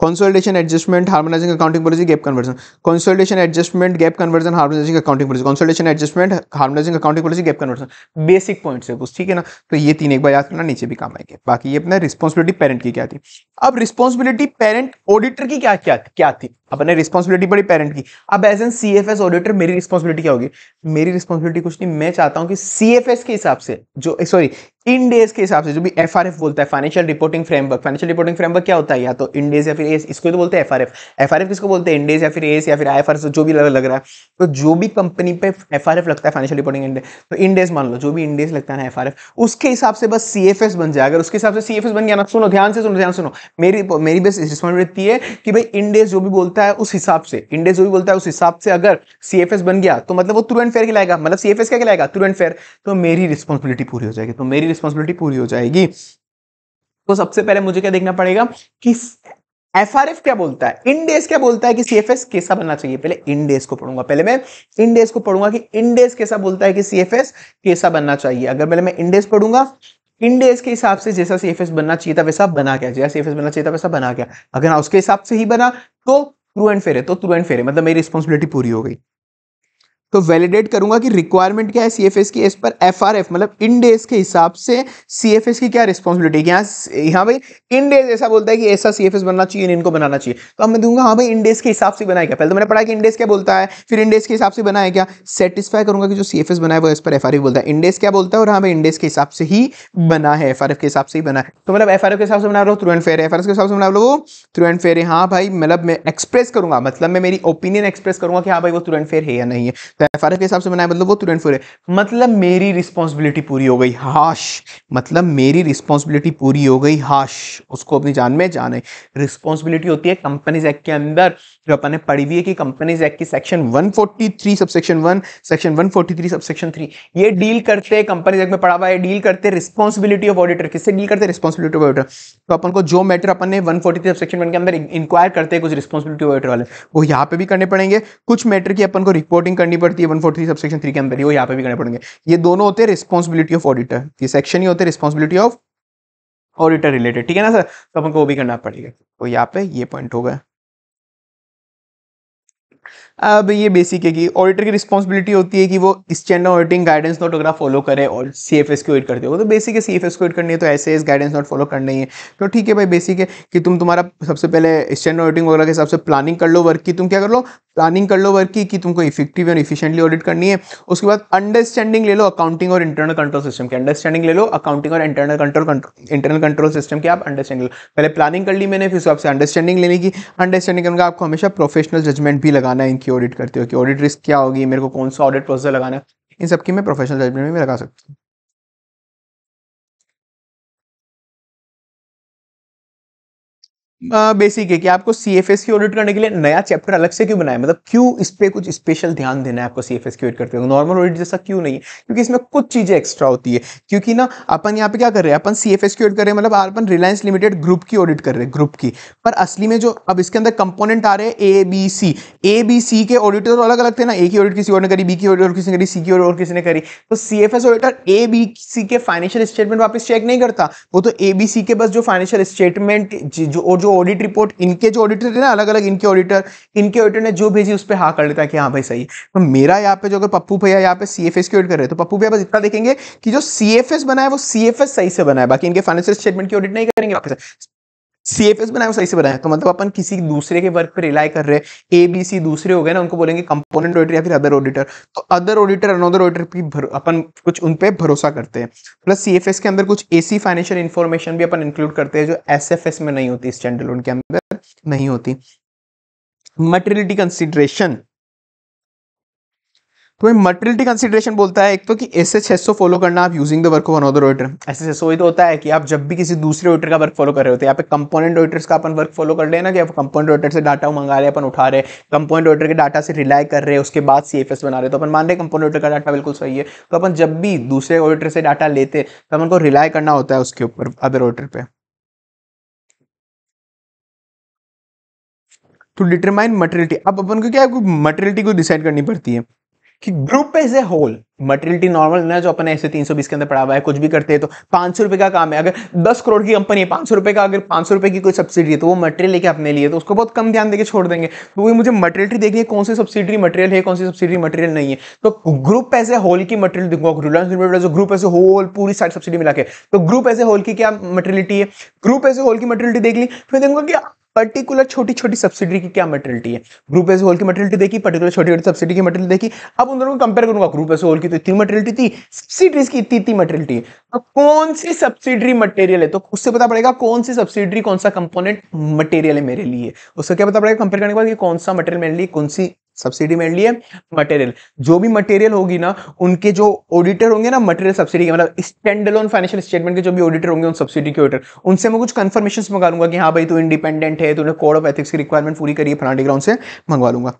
consolidation adjustment harmonising accounting policy gap conversion consolidation adjustment gap conversion harmonising accounting policy consolidation adjustment harmonising accounting policy gap conversion basic points है कुछ ठीक है ना तो ये तीन एक बार याद करना नीचे भी काम आएंगे बाकी ये अपना रिस्पॉन्सिबिलिटी पेरेंट की क्या थी अब रिस्पॉन्सिबिलिटी पेरेंट ऑडिटर की क्या क्या क्या थी अपने रिस्पॉन्सिबिलिटी बड़ी पेरेंट की अब as an C F S auditor मेरी रिस्पॉन्सिबिलिटी क्या होगी मेरी रिस्पॉन्सिबिलिटी कुछ नहीं मैं चाहता हूं कि सी एफ एस के हिसाब से जो सॉरी इन डेज के हिसाब से जो भी एफ आर एफ बोलता है financial reporting framework financial reporting framework क्या होता है या तो इन डेज या फिर एस इसको तो बोलते हैं F R F F R F किसको बोलते हैं इन डेज या फिर एस या फिर आई एफ आर जो भी लग रहा है तो जो भी कंपनी पे एफ आर एफ लगता है फाइनेंशियल रिपोर्टिंग इंडे तो इन डेज मान लो जो भी इन डेज लगता है ना एफ आर एफ उसके हिसाब से बस सी एफ एस बन जाए अगर उसके हिसाब से सी एफ एस बन गया ना सुनो ध्यान से सुनो ध्यान सुनो मेरी मेरी बस रिस्पॉन्सिबिलिटी है कि भाई इन डेज जो भी बोलते बोलता है उस हिसाब से इंडेस जो भी बोलता है उस हिसाब से अगर सी बन गया तो मतलब वो थ्रू एंड फेयर खिलाएगा मतलब सी क्या खिलाएगा थ्रू एंड फेयर तो मेरी रिस्पॉन्सिबिलिटी पूरी हो जाएगी तो मेरी रिस्पॉन्सिबिलिटी पूरी हो जाएगी तो सबसे पहले मुझे क्या देखना पड़ेगा कि एफ आर एफ क्या बोलता है इंडेस क्या बोलता है कि सी एफ एस कैसा बनना चाहिए पहले इंडेस को पढ़ूंगा पहले मैं इंडेस को पढ़ूंगा कि इंडेस कैसा बोलता है कि सी एफ एस कैसा बनना चाहिए अगर पहले मैं इंडेस पढ़ूंगा इंडेस के हिसाब से जैसा सी बनना चाहिए था वैसा बना गया जैसा सी बनना चाहिए था वैसा बना गया अगर ना हाँ, उसके हिसाब से ही बना तो ट्रू एंड फेयर है तो ट्रू एंड फेयर है मतलब मेरी रिस्पॉन्सिबिलिटी पूरी हो गई तो वैलिडेट करूंगा कि रिक्वायरमेंट क्या है सी एफ एस की इस पर एफ आर एफ मतलब इन डेज के हिसाब से सी एफ एस की क्या रिस्पॉन्सिबिलिटी यहाँ यहाँ भाई इन डेज ऐसा बोलता है कि ऐसा सी एफ एस बनना चाहिए इनको बनाना चाहिए तो अब मैं दूंगा हाँ भाई इन डेज के हिसाब से बनाया क्या पहले तो मैंने पढ़ा कि इन डेज क्या बोलता है फिर इन डेज के हिसाब से बनाया क्या सेटिस्फाई करूंगा कि जो सी एफ एस बना वो इस पर एफ आर एफ बोलता है इन डेज क्या बोलता है और हाँ भाई इन डेज के हिसाब से ही बना है एफ आर एफ के हिसाब से ही बना है तो मतलब एफ आर एफ के हिसाब से बना लो true and fair F R F के हिसाब से बना लो वो थ्रू एंड फेयर है हाँ भाई मतलब मैं एक्सप्रेस करूंगा मतलब मैं मेरी ओपिनियन एक्सप्रेस करूंगा कि हाँ भाई वो थ्रू एंड फेयर है या नहीं है तो एफ के हिसाब से बनाया मतलब वो तुरंत फोर है मतलब मेरी रिस्पॉन्सिबिलिटी पूरी हो गई हाश मतलब मेरी रिस्पॉन्सिबिलिटी पूरी हो गई हाश उसको अपनी जान में जाने रिस्पॉन्सिबिलिटी होती है कंपनीज एक्ट के अंदर जो अपन ने पढ़ी हुई है कि कंपनीज एक्ट की section one 143 subsection 1 section one subsection three ये डील करते हैं कंपनीज एक्ट में पढ़ा हुआ है डील करते रिस्पॉन्सिबिलिटी ऑफ ऑडिटर किससे डील करते रिस्पॉन्सिबिलिटी ऑफ ऑडिटर तो अपन को जो मैटर अपन ने वन 143 सेक्शन वन के अंदर इंक्वायर करते हैं कुछ रिस्पॉन्सिबिलिटी ऑफ ऑडिटर वाले वो यहाँ पे भी करने पड़ेंगे कुछ मैटर की अपन को रिपोर्टिंग करनी पड़ेगी पड़ती है वन फोर्टी सबसेक्शन थ्री के अंदर ही वो यहाँ पे भी करने पड़ेंगे ये दोनों होते हैं रिस्पॉन्सिबिलिटी ऑफ ऑडिटर ये सेक्शन ही होते हैं रिस्पॉन्सिबिलिटी ऑफ ऑडिटर रिलेटेड ठीक है ना सर तो हमको वो भी करना पड़ेगा तो यहाँ पे ये पॉइंट होगा अब ये बेसिक है कि ऑडिटर की रिस्पॉन्सिबिलिटी होती है कि वो स्टैंड ऑडिटिंग गाइडेंस नोट अगर फॉलो करे और सी एफ एस को ऑडिट करते हो तो बेसिक है सी एफ एस को ऑडिट करनी है तो ऐसे एस गाइडेंस नोट फॉलो करनी है तो ठीक है भाई बेसिक है कि तुम तुम्हारा सबसे पहले स्टैंड ऑडिटिंग वगैरह के हिसाब से प्लानिंग कर लो वर्क की तुम क्या कर लो प्लानिंग कर लो वर्क की कि तुमको इफेक्टिव और इफिशियंटली ऑडिट करनी है उसके बाद अंडरस्टैंडिंग ले लो अकाउंटिंग और इंटरनल कंट्रोल सिस्टम की अंडरस्टैंडिंग ले लो अकाउंटिंग और internal control internal control system की आप अंडरस्टैंडिंग पहले प्लानिंग कर ली मैंने फिर उसके हिसाब से अंडरस्टैंडिंग लेने की अंडरस्टैंडिंग का आपको हमेशा प्रोफेशनल जजमेंट भी लगाना है इनकी की ऑडिट करते हो कि ऑडिट रिस्क क्या होगी मेरे को कौन सा ऑडिट प्रोसेस लगाना है इन सबकी मैं प्रोफेशनल जजमेंट में, लगा सकती हूँ बेसिक है कि आपको सी एफ एस की ऑडिट करने के लिए नया चैप्टर अलग से क्यों बनाया मतलब क्यों इस पर कुछ स्पेशल ध्यान देना है आपको सी एफ एस की ऑडिट करते हो नॉर्मल ऑडिट जैसा क्यों नहीं है क्योंकि इसमें कुछ चीज़ें एक्स्ट्रा होती है क्योंकि ना अपन यहाँ पे क्या कर रहे हैं अपन सी एफ एस की ऑडिट कर रहे हैं मतलब अपन रिलायंस लिमिटेड ग्रुप की ऑडिट कर रहे हैं ग्रुप की पर असली में जो अब इसके अंदर कंपोनेंट आ रहे हैं ए बी सी ए बी सी के ऑडिटर अलग अलग थे ना ए की ऑडिट किसी और ने करी बी की ऑडिट और किसी ने करी सी की ऑडिट और किसी ने करी तो C F S auditor A B C के फाइनेंशियल स्टेटमेंट वापस चेक नहीं करता वो तो ए बी सी के बस जो फाइनेंशियल स्टेटमेंट जो और जो जो ऑडिट रिपोर्ट इनके जो ऑडिटर थे ना अलग अलग इनके ऑडिटर इनके ऑडिटर ने जो भेजी उस पर हाँ कर लेता है कि हाँ भाई सही तो मेरा यहाँ पे जो अगर पप्पू भैया यहाँ पे सी एफ एस की ऑडिट कर रहे हैं तो पप्पू भैया बस इतना देखेंगे कि जो सी एफ एस बना है वो सी एफ एस सही से बना है बाकी इनके फाइनेंशियल स्टेटमेंट की ऑडिट नहीं करेंगे वापस सी एफ एस बनाया सही से बनाया तो मतलब अपन किसी दूसरे के वर्क पर रिलाई कर रहे हैं ए बी सी दूसरे हो गए ना उनको बोलेंगे कंपोनेंट ऑडिटर या फिर अदर ऑडिटर तो अदर ऑडिटर अनदर ऑडिटर भी अपन कुछ उन पर भरोसा करते हैं प्लस सी एफ एस के अंदर कुछ ए सी फाइनेंशियल इन्फॉर्मेशन भी अपन इंक्लूड करते हैं जो एस एफ एस में नहीं होती स्टैंडर्ड लोन के अंदर नहीं होती मटेरियलिटी कंसिडरेशन तो मैं मटेरियलिटी कंसिडरेशन बोलता है एक तो कि एस एच एस फॉलो करना आप using the work of another auditor S S S तो होता है कि आप जब भी किसी दूसरे ऑडिटर का वर्क फॉलो कर रहे होते हैं यहाँ पे कंपोनेंट ऑडिटर्स का अपन वर्क फॉलो कर रहे हैं ना कि आप कंपोनेंट ऑडिटर से डाटा मंगा रहे हैं अपन उठा रहे हैं कंपोनेंट ऑडिटर के डाटा से रिलाई कर रहे हैं उसके बाद सी एफ एस बना रहे तो अपन मान रहे हैं कंपोनेंट ऑडिटर का डाटा बिल्कुल सही है तो अपन जब भी दूसरे ऑडिटर से डाटा लेते तो अपन को रिलाई करना होता है उसके ऊपर अदर ऑडिटर पर टू डिटरमाइन मटेरियलिटी अब अपन को क्या है मटेरियलिटी को डिसाइड करनी पड़ती है कि group as a whole materiality normal ना जो अपने ऐसे 320 के अंदर पड़ा हुआ है कुछ भी करते हैं तो पांच सौ रुपए का काम है अगर 10 करोड़ की कंपनी है पांच सौ रुपए का अगर पांच सौ रुपए की कोई सब्सिडी है तो वो मटेरियल लेके अपने लिए तो उसको बहुत कम ध्यान देकर छोड़ देंगे तो वही मुझे मटेरियलिटी देखनी है कौन सी सब्सिडी मटेरियल है कौन सी सब्सिडी मटेरियल नहीं है तो ग्रुप एज ए होल की मटेरियल दूंगा रिलायंस लिमिटेड जो ग्रुप एज ए होल पूरी सारी सब्सिडी मिला के तो ग्रुप एज ए होल की क्या मटेरियलिटी है ग्रुप एज ए होल की मटेरियलिटी देख ली फिर देखूंगा कि पर्टिकुलर छोटी छोटी सब्सिडी की क्या मेटेलिटी है ग्रुप एस होल की मेटेलिटी देखी पर्टिकुलर छोटी छोटी सब्सिडी की मेटेलिटी देखी अब उन दोनों को कंपेयर करूंगा ग्रुप एस होल की तो इतनी मेटेलिटी थी सब्सिडीज की इतनी इतनी मेटेलिटी है अब कौन सी सब्सिडी मटेरियल है तो उससे पता पड़ेगा कौन सी सब्सिडी कौन सा कंपोनेंट मटेरियल है मेरे लिए उससे क्या पता पड़ेगा कंपेयर करने के बाद कौन सा मटेरियल मेरे लिए कौन सी सब्सिडी मेनली है मटेरियल जो भी मटेरियल होगी ना उनके जो ऑडिटर होंगे ना मटेरियल सब्सिडी के मतलब स्टैंड अलोन फाइनेंशियल स्टेटमेंट के जो भी ऑडिटर होंगे उन सब्सिडी के ऑडिटर उनसे मैं कुछ कन्फर्मेशन मंगा लूंगा कि हाँ भाई तू इंडिपेंडेंट है तूने कोड ऑफ एथिक्स की रिक्वायरमेंट पूरी करिए फ्रांडी ग्राउंड से मंगवा लूंगा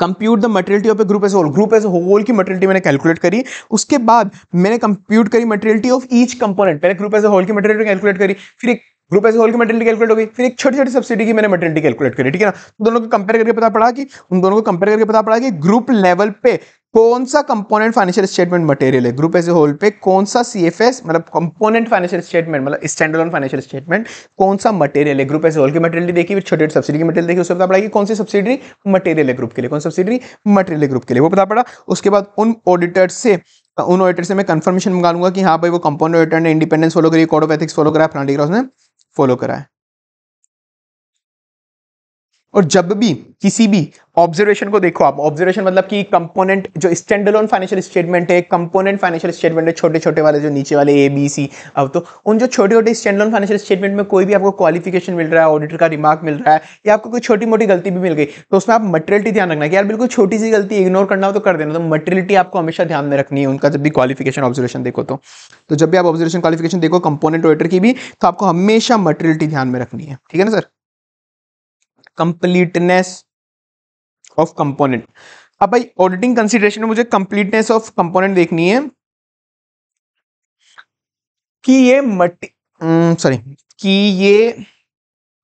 compute the materiality of a group as whole group as whole की मटेरियलिटी मैंने कैलकुलेट करी उसके बाद मैंने कंप्यूट करी मटेरियलिटी ऑफ ईच कंपोनेंट पहले ग्रुप एज होल की मटेरियलिटी कैलकुलेट करी फिर एक ग्रुप एस होल की मेटर्निटी कैलकुलेट हो गई फिर एक छोटी छोटी सब्सिडी की मैंने मेटर्निटी कैलकुलेट करी ठीक है ना तो दोनों को कंपेयर करके पता पड़ा कि उन दोनों को कंपेयर करके पता पड़ा कि ग्रुप लेवल पे कौन सा कंपोनेंट फाइनेंशियल स्टेटमेंट मटेरियल है ग्रुप एस ए होल पे कौन सा सी एफ एस मतलब कंपोनेंट फाइनेंशियल स्टेटमेंट मतलब स्टैंडर्ड फाइनेंशियल स्टेटमेंट कौन सा मटेरियल है ग्रुप एस ए होल की मटेरियल देखी फिर छोटे सब्सिडी की मटेरियल देखी उससे पता पड़ा कि कौन सी सब्सिडी मटेरियल है ग्रुप के लिए कौन सब्सिडी मटेरियल ग्रुप के लिए वो पता पड़ा उसके बाद उन ऑडिटर से उन ऑडिटर से मैं कंफर्मेशन मंगा लूंगा कि हाँ भाई वो कंपोनेंट ऑडिटर ने इंडिपेंडेंस फॉलो करी कोड ऑफ एथिक्स फॉलो करा फलानी उसने फॉलो कराएं और जब भी किसी भी ऑब्जर्वेशन को देखो आप ऑब्जर्वेशन मतलब कि कंपोनेंट जो स्टैंडलोन फाइनेंशियल स्टेटमेंट है कंपोनेंट फाइनेंशियल स्टेटमेंट है छोटे छोटे वाले जो नीचे वाले ए बी सी अब तो उन जो छोटे छोटे स्टैंडलोन फाइनेंशियल स्टेटमेंट में कोई भी आपको क्वालिफिकेशन मिल रहा है ऑडिटर का रिमार्क मिल रहा है या आपको कोई छोटी मोटी गलती भी मिल गई तो उसमें आप मटेरियलिटी ध्यान रखना कि यार बिल्कुल छोटी सी गलती इग्नोर करना हो तो कर देना तो मटेरियलिटी आपको हमेशा ध्यान में रखनी है उनका जब भी क्वालिफिकेशन ऑब्जर्वेशन देखो तो।, तो जब भी आप ऑब्जर्वेशन क्वालिफिकेशन देखो कंपोनेंट ऑडिटर की भी तो आपको हमेशा मटेरियलिटी ध्यान में रखनी है ठीक है ना सर कंप्लीटनेस ऑफ कंपोनेंट अब भाई ऑडिटिंग कंसिडरेशन में मुझे कंप्लीटनेस ऑफ कंपोनेंट देखनी है कि ये मटी सॉरी हम्म, कि ये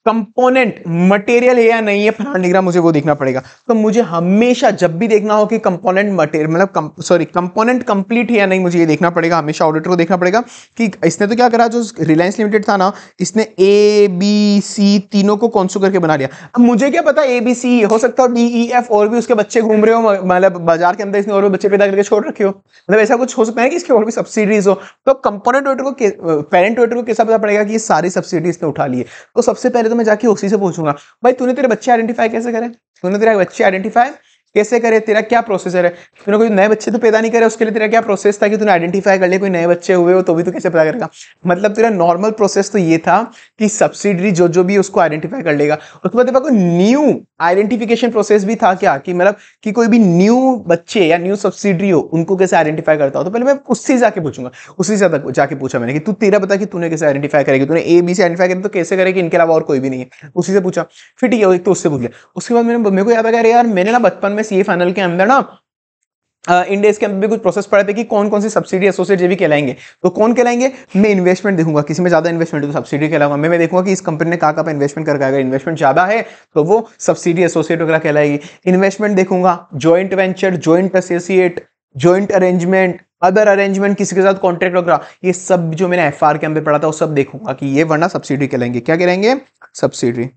कंपोनेंट मटेरियल है या नहीं है फ्लैट डायग्राम मुझे वो देखना पड़ेगा तो मुझे हमेशा जब भी देखना हो कि कंपोनेंट मटेरियल मतलब सॉरी कंपोनेंट कंप्लीट है या नहीं मुझे ये देखना पड़ेगा हमेशा ऑडिटर को देखना पड़ेगा कि इसने तो क्या करा जो रिलायंस लिमिटेड था ना इसने ए बी सी तीनों को कौन सो करके बना लिया अब मुझे क्या पता ए बी सी हो सकता है डी ई एफ और भी उसके बच्चे घूम रहे हो मतलब बाजार के अंदर इसने और भी बच्चे पैदा करके छोड़ रखे हो मतलब ऐसा कुछ हो सकता है कि इसके और भी सब्सिडीज हो तो कंपोनेंट ऑडिटर को पेरेंट ऑडिटर को कैसा पता पड़ेगा कि सारी सब्सिडी इसने उठा ली है तो सबसे पहले तो मैं जाके उसी से पूछूंगा भाई तूने तेरे बच्चे आइडेंटिफाई कैसे करे तूने तेरा बच्चे आइडेंटिफाई कैसे करे तेरा क्या प्रोसेसर है तूने कोई नए बच्चे तो पैदा नहीं करे उसके लिए तेरा क्या प्रोसेस था कि तूने आइडेंटिफाई कर लिया कोई नए बच्चे हुए हो तो भी तू कैसे पता करेगा मतलब तेरा नॉर्मल प्रोसेस तो ये था कि सब्सिडरी जो जो भी उसको आइडेंटिफाई कर लेगा उसके बाद कोई न्यू आइडेंटिफिकेशन प्रोसेस भी था क्या कि मतलब कि कोई भी न्यू बच्चे या न्यू सब्सिडरी हो उनको कैसे आइडेंटिफाई करता हो तो पहले मैं उससे जाके पूछूंगा उसी से जाके पूछा मैंने कि तू तेरा बता कि तूने कैसे आइडेंटिफाई करेगी तूने ए बी से आइडेंटिफाई करेगी तो कैसे करेगी इनके अलावा और कोई भी नहीं है उसी से पूछा फिर ठीक है एक तो उससे पूछ लिया उसके बाद मैंने मेरे को याद आ गया यार मैंने ना बचपन में सी फाइनल के अंदर ना इंडेस uh, के अंदर भी कुछ प्रोसेस पड़ा था कि कौन कौन सी सब्सिडी एसोसिएट ये भी कहलाएंगे तो कौन कहलाएंगे मैं इन्वेस्टमेंट देखूंगा किसी में ज़्यादा इन्वेस्टमेंट है तो सब्सिडी कहलाऊंगा मैं मैं देखूंगा कि इस कंपनी ने कहा कहाँ इन्वेस्टमेंट करके अगर इन्वेस्टमेंट ज़्यादा है तो वो सब्सिडी एसोसिएट वगैरह कहलाएगी इन्वेस्टमेंट देखूंगा joint venture joint associate joint arrangement other arrangement किसी के साथ कॉन्ट्रैक्ट वगैरह ये सब जो मैंने एफ के अंदर पढ़ा था वो सब देखूंगा कि ये वरना सब्सिडी कहलाएंगे क्या कहलाएंगे सब्सिडी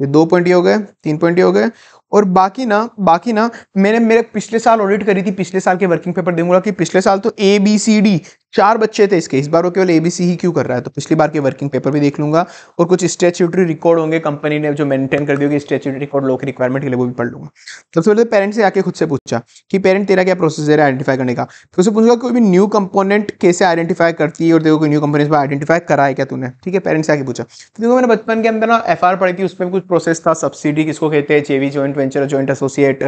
ये दो पॉइंट ये हो गए तीन पॉइंट ये हो गए और बाकी ना बाकी ना मैंने मेरे पिछले साल ऑडिट करी थी पिछले साल के वर्किंग पेपर दूंगा कि पिछले साल तो ए बी सी डी चार बच्चे थे इसके इस बार वो केवल ए बी सी ही क्यों कर रहा है तो पिछली बार के वर्किंग पेपर भी देख लूंगा और कुछ स्टेचूटरी रिकॉर्ड होंगे कंपनी ने जो मेंटेन कर दी स्टेचुटरी रिकॉर्ड लोग रिक्वायरमेंट के लिए वो भी पढ़ लूंगा तो सबसे पहले पेरेंट्स तो से आके खुद से पूछा कि पेरेंट तेरा क्या प्रोसेस है आइडेंटिफाई करने का फिर तो उससे पूछूंगा कोई भी न्यू कंपोनेंट कैसे आइडेंटिफाई करती है और देखो कोई न्यू कंपोनेंट आइडेंटिफाई करा है क्या तूने ठीक है पेरेंट्स से आके पूछा तो देखो मैंने बचपन के अंदर ना एफ आर पढ़ी थी उसमें कुछ प्रोसेस था सब्सिडी किसको कहते हैं JV joint venture joint associate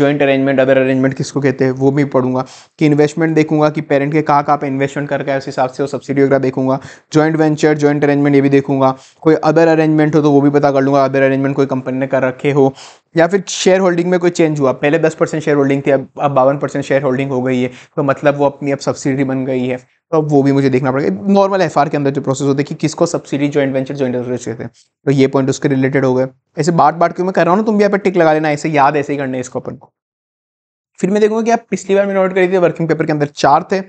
joint arrangement other arrangement किसको कहते हैं वो भी पढ़ूंगा कि इन्वेस्टमेंट देखूंगा कि पेरेंट के कहाँ कहाँ पे इन्वेस्टमेंट करके है उस हिसाब से वो सब्सिडी वगैरह देखूंगा जॉइंट वेंचर जॉइंट अरेंजमेंट ये भी देखूंगा कोई अदर अरेंजमेंट हो तो वो भी पता कर लूँगा अदर अरेंजमेंट कोई कंपनी ने कर रखे हो या फिर शेयर होल्डिंग में कोई चेंज हुआ पहले दस परसेंट शेयर होल्डिंग थी अब अब बावन परसेंट शेयर होल्डिंग हो गई है तो मतलब वो अपनी अब सब्सिडी बन गई है तो अब वो भी मुझे देखना पड़ेगा नॉर्मल एफ के अंदर जो प्रोसेस होता है कि किसको subsidy joint venture joint venture कहते हैं तो ये पॉइंट उसके रिलेटेड हो गए ऐसे बाट बाट क्यों मैं कर रहा हूँ ना तुम भी यहाँ पर टिक लगा लेना ऐसे याद ऐसे ही करना है इसको अपन को फिर मैं देखूंगा कि आप पिछली बार मैंने नोट करी थी वर्किंग पेपर के अंदर चार थे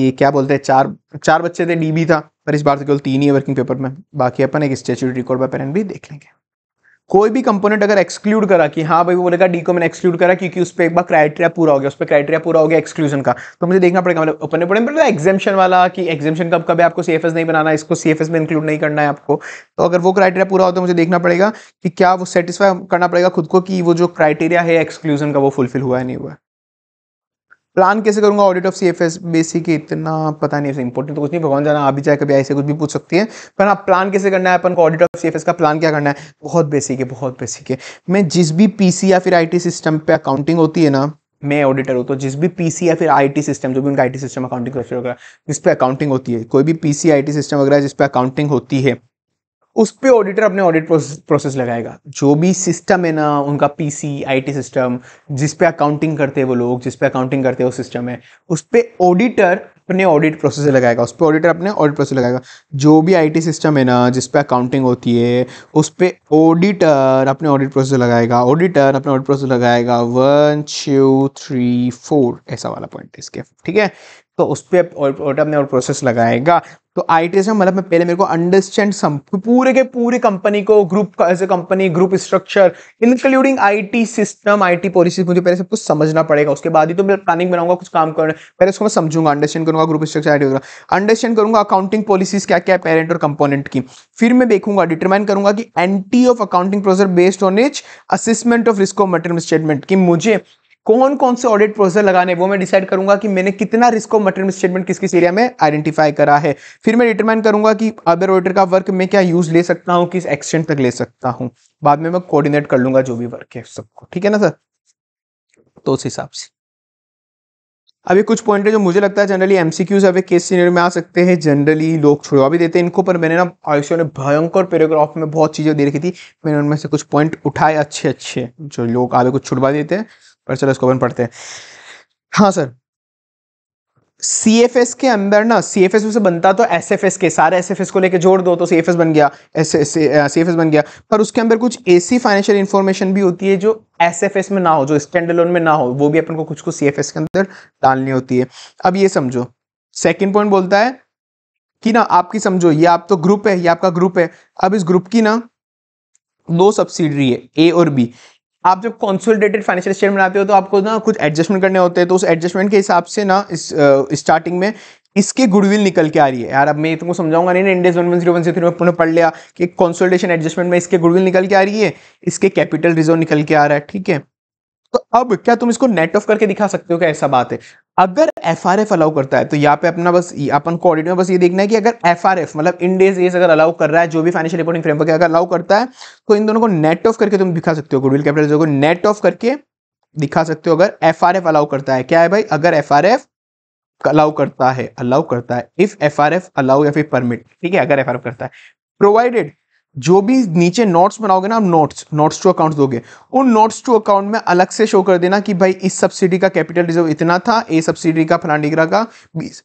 ये क्या बोलते हैं चार चार बच्चे थे डी था पर इस बार तो केवल तीन ही है वर्किंग पेपर में बाकी अपन एक स्टेचू रिकॉर्ड पर पेरेंट भी देख लेंगे कोई भी कंपोनेंट अगर एक्सक्लूड करा कि हाँ भाई वो बोलेगा डी को मैंने एक्सक्लूड करा क्योंकि उस पर एक बार क्राइटेरिया पूरा हो गया उस पर क्राइटेरिया पूरा हो गया एक्सक्लूजन का तो मुझे देखना पड़ेगा मतलब ओपन पड़े मतलब एग्जामेशन वाला कि एग्जामेशन कब कभी आपको सी नहीं बनाना इसको सी में इंक्लूड नहीं करना है आपको तो अगर वो क्राइटेरिया पूरा हो तो मुझे देखना पड़ेगा कि क्या वो सेटिस्फाई करना पड़ेगा खुद को कि वो जो क्राइटेरिया है एक्सक्लूजन का वो फुलफिल हुआ है नहीं हुआ प्लान कैसे करूंगा audit of C F S basic इतना पता नहीं इंपॉर्टेंट तो कुछ नहीं भगवान जाना आप भी चाहे कभी ऐसे कुछ भी पूछ सकती है पर आप हाँ, प्लान कैसे करना है अपन को audit of C F S का प्लान क्या करना है बहुत बेसिक है बहुत बेसिक है मैं जिस भी पी सी या फिर आई टी सिस्टम पे अकाउंटिंग होती है ना मैं ऑडिटर हूँ तो जिस भी पीसी या फिर आईटी सिस्टम जो भी उनका आईटी सिस्टम अकाउंटिंग वगैरह जिस पे अकाउंटिंग होती है कोई भी पीसी आईटी सिस्टम वगैरह जिस पे अकाउंटिंग होती है उस पर ऑडिटर अपने ऑडिट प्रोसेस लगाएगा जो भी सिस्टम है ना उनका पीसी आईटी सिस्टम जिस पे अकाउंटिंग करते हैं वो लोग जिस पे अकाउंटिंग करते हैं वो सिस्टम है उस पर ऑडिटर अपने ऑडिट प्रोसेस लगाएगा उस पर ऑडिटर अपने ऑडिट प्रोसेस लगाएगा जो भी आईटी सिस्टम है ना जिसपे अकाउंटिंग होती है उस पर ऑडिटर अपने ऑडिट प्रोसेस लगाएगा ऑडिटर अपने ऑडिट प्रोसेस लगाएगा वन टू थ्री फोर ऐसा वाला पॉइंट इसके ठीक है तो उस पर ऑडिटर अपने ऑडिट प्रोसेस लगाएगा तो आई टी एस मतलब मैं पहले मेरे को अंडरस्टैंड सम पूरे के पूरे कंपनी को group as a company group structure including IT system IT policy मुझे पहले सब कुछ समझना पड़ेगा उसके बाद ही तो मैं प्लानिंग बनाऊंगा कुछ काम करना पहले उसको मैं समझूंगा अंडरस्टैंड करूंगा group structure I T understand करूंगा अकाउंटिंग पॉलिसीज क्या क्या पेरेंट और कंपोनेंट की फिर मैं देखूंगा डिटरमाइन करूंगा कि entity of accounting process based on each assessment of risk of material statement कि मुझे कौन कौन से ऑडिट प्रोसेस लगाने वो मैं डिसाइड करूंगा कि मैंने कितना रिस्क ऑफ मटेरियल स्टेटमेंट किस किस एरिया में आइडेंटिफाई करा है फिर मैं डिटरमाइन करूंगा कि अदर ऑडिटर का वर्क मैं क्या यूज ले सकता हूँ किस एक्सटेंट तक ले सकता हूँ बाद में मैं कोऑर्डिनेट कर लूंगा जो भी वर्क है सबको ठीक है ना सर तो उस हिसाब से अभी कुछ पॉइंट है जो मुझे लगता है जनरली एमसीक्यूज अभी केस सीनियर में आ सकते हैं जनरली लोग छुड़वा भी देते हैं इनको पर मैंने ना आयुष्यों ने भयंकर पैराग्राफ में बहुत चीज़ें दे रखी थी मैंने उनमें से कुछ पॉइंट उठाए अच्छे अच्छे जो लोग आगे कुछ छुड़वा देते हैं पर चलो इसको अपन पढ़ते हैं हाँ सर सी एफ एस के अंदर ना सी एफ एस में से बनता तो एस एफ एस के सारे एस एफ एस को लेके जोड़ दो तो सी एफ एस बन गया सी एफ एस बन गया पर उसके अंदर कुछ ऐसी फाइनेंशियल इन्फॉर्मेशन भी होती है जो एस एफ एस में ना हो जो स्टैंड में ना हो वो भी अपन को कुछ कुछ सी एफ एस के अंदर डालनी होती है अब ये समझो सेकेंड पॉइंट बोलता है कि ना आपकी समझो ये आप तो ग्रुप है ये आपका ग्रुप है अब इस ग्रुप की ना दो सब्सिडरी है ए और बी आप जब कॉन्सोलिडेटेड फाइनेंशियल स्टेटमेंट बनाते हो तो आपको ना कुछ एडजस्टमेंट करने होते हैं तो उस एडजस्टमेंट के हिसाब से ना इस स्टार्टिंग में इसके गुडविल निकल के आ रही है यार अब मैं तुमको समझाऊंगा नहीं Ind AS one one zero one zero three में पढ़ लिया कि कॉन्सोल्टेशन एडजस्टमेंट में इसके गुडविल निकल के आ रही है इसके कैपिटल रिजर्व निकल के आ रहा है ठीक है तो अब क्या तुम इसको नेट ऑफ करके दिखा सकते हो क्या ऐसा बात है अगर एफ आर एफ अलाउ करता है तो यहाँ पे अपना बस अपन को ऑडिट में बस ये देखना है कि अगर एफ आर एफ मतलब इंडेज एज अगर अलाउ कर रहा है जो भी फाइनेंशियल रिपोर्टिंग फ्रेमवर्क अगर अलाउ करता है तो इन दोनों को नेट ऑफ करके तुम दिखा सकते हो गुडविल कैपिटल को नेट ऑफ करके दिखा सकते हो अगर एफ आर एफ अलाउ करता है क्या है भाई अगर एफ आर एफ अलाउ करता है अलाउ करता है if F R F allow या फिर परमिट ठीक है अगर एफ आर एफ करता है प्रोवाइडेड जो भी नीचे नोट्स बनाओगे ना आप नोट्स नोट्स टू अकाउंट दोगे उन नोट्स टू अकाउंट में अलग से शो कर देना कि भाई इस सब्सिडी का कैपिटल रिजर्व इतना था ए सब्सिडी का फलांडिगरा का बीस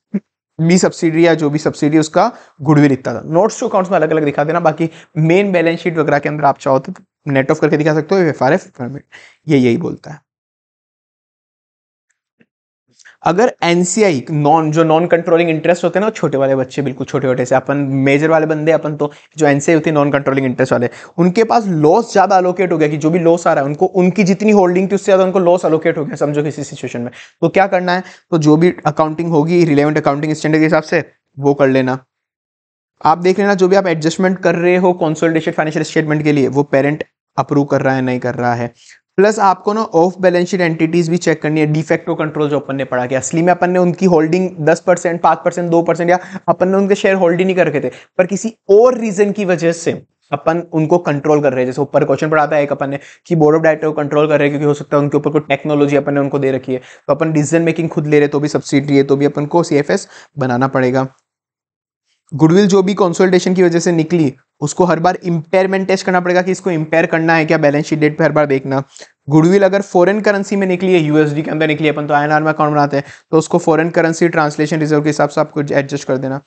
बी सब्सिडी या जो भी सब्सिडी उसका गुडविल इतना था नोट्स टू अकाउंट्स में अलग अलग दिखा देना बाकी मेन बैलेंस शीट वगैरह के अंदर आप चाहो तो नेट ऑफ करके दिखा सकते हो एफ आर एफ ये यही बोलता है अगर एन नॉन जो नॉन कंट्रोलिंग इंटरेस्ट होते हैं ना छोटे वाले बच्चे बिल्कुल छोटे छोटे से अपन मेजर वाले बंदे अपन तो जो एन होती है नॉन कंट्रोलिंग इंटरेस्ट वाले उनके पास लॉस ज़्यादा अलोकेट हो गया कि जो भी लॉस आ रहा है उनको उनकी जितनी होल्डिंग थी उससे ज़्यादा उनको लॉस अलोकेट हो गया समझो किसी सिचुएशन में तो क्या करना है तो जो भी अकाउंटिंग होगी रिलेवेंट अकाउंटिंग स्टैंडर्ड के हिसाब से वो कर लेना आप देख लेना जो भी आप एडजस्टमेंट कर रहे हो कंसोलिडेटेड फाइनेंशियल स्टेटमेंट के लिए वो पेरेंट अप्रूव कर रहा है नहीं कर रहा है प्लस आपको ना ऑफ बैलेंस शीट एंटिटीज़ भी चेक करनी है डिफेक्टो कंट्रोल जो अपन ने पढ़ा गया असली में अपन ने उनकी होल्डिंग दस परसेंट पाँच परसेंट दो परसेंट या अपन ने उनके शेयर होल्ड ही नहीं कर रखे थे पर किसी और रीज़न की वजह से अपन उनको कंट्रोल कर रहे हैं जैसे ऊपर क्वेश्चन पढ़ाता है एक अपन ने कि बोर्ड ऑफ डायरेक्टर को कंट्रोल कर रहे हैं क्योंकि हो सकता है उनके ऊपर कोई टेक्नोलॉजी अपन ने उनको दे रखी है तो अपन डिसीजन मेकिंग खुद ले रहे तो भी सब्सिडी है तो भी अपन को सी बनाना पड़ेगा गुडविल जो भी कंसल्टेशन की वजह से निकली उसको हर बार इंपेयरमेंट टेस्ट करना पड़ेगा कि इसको इंपेयर करना है क्या बैलेंस शीट डेट पे हर बार देखना गुडविल अगर फॉरेन करेंसी में निकली है यूएसडी के अंदर निकली है अपन तो आर में अकाउंट बनाते हैं तो उसको फॉरेन करेंसी ट्रांसलेशन रिजर्व के हिसाब से आपको एडजस्ट कर देना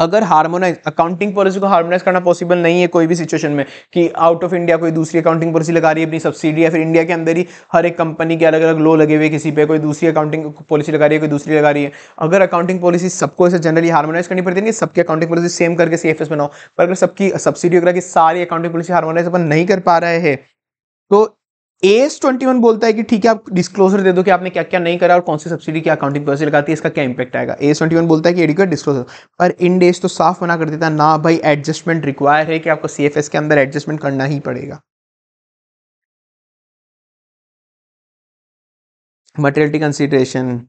अगर हार्मोनाइज अकाउंटिंग पॉलिसी को हार्मोनाइज करना पॉसिबल नहीं है कोई भी सिचुएशन में कि आउट ऑफ इंडिया कोई दूसरी अकाउंटिंग पॉलिसी लगा रही है अपनी सब्सिडी या फिर इंडिया के अंदर ही हर एक कंपनी के अलग अलग लो लगे हुए किसी पे कोई दूसरी अकाउंटिंग पॉलिसी लगा रही है कोई दूसरी लगा रही है अगर अकाउंटिंग पॉलिसी सबको ऐसे जनरली हार्मोनाइज करनी पड़ती है सबकी अकाउंटिंग पॉलिसी सेम करके सी बनाओ पर अगर सबकी सब्सिडी वगैरह की सारी अकाउंटिंग पॉलिसी हार्मोनाइज अपन नहीं कर पा रहे हैं तो एस ट्वेंटी वन बोलता है कि ठीक है आप डिस्क्लोजर दे दो कि आपने क्या क्या नहीं करा और कौन सी सब्सिडी की अकाउंटिंग पॉलिसी लगाती है इसका क्या इंपैक्ट आएगा एस ट्वेंटी वन बोलता है कि एडिक्वेट डिस्क्लोजर पर इन डेज तो साफ मना कर देता ना भाई एडजस्टमेंट रिक्वायर है कि आपको सी एफ एस के अंदर एडजस्टमेंट करना ही पड़ेगा मटेरियलिटी कंसिडरेशन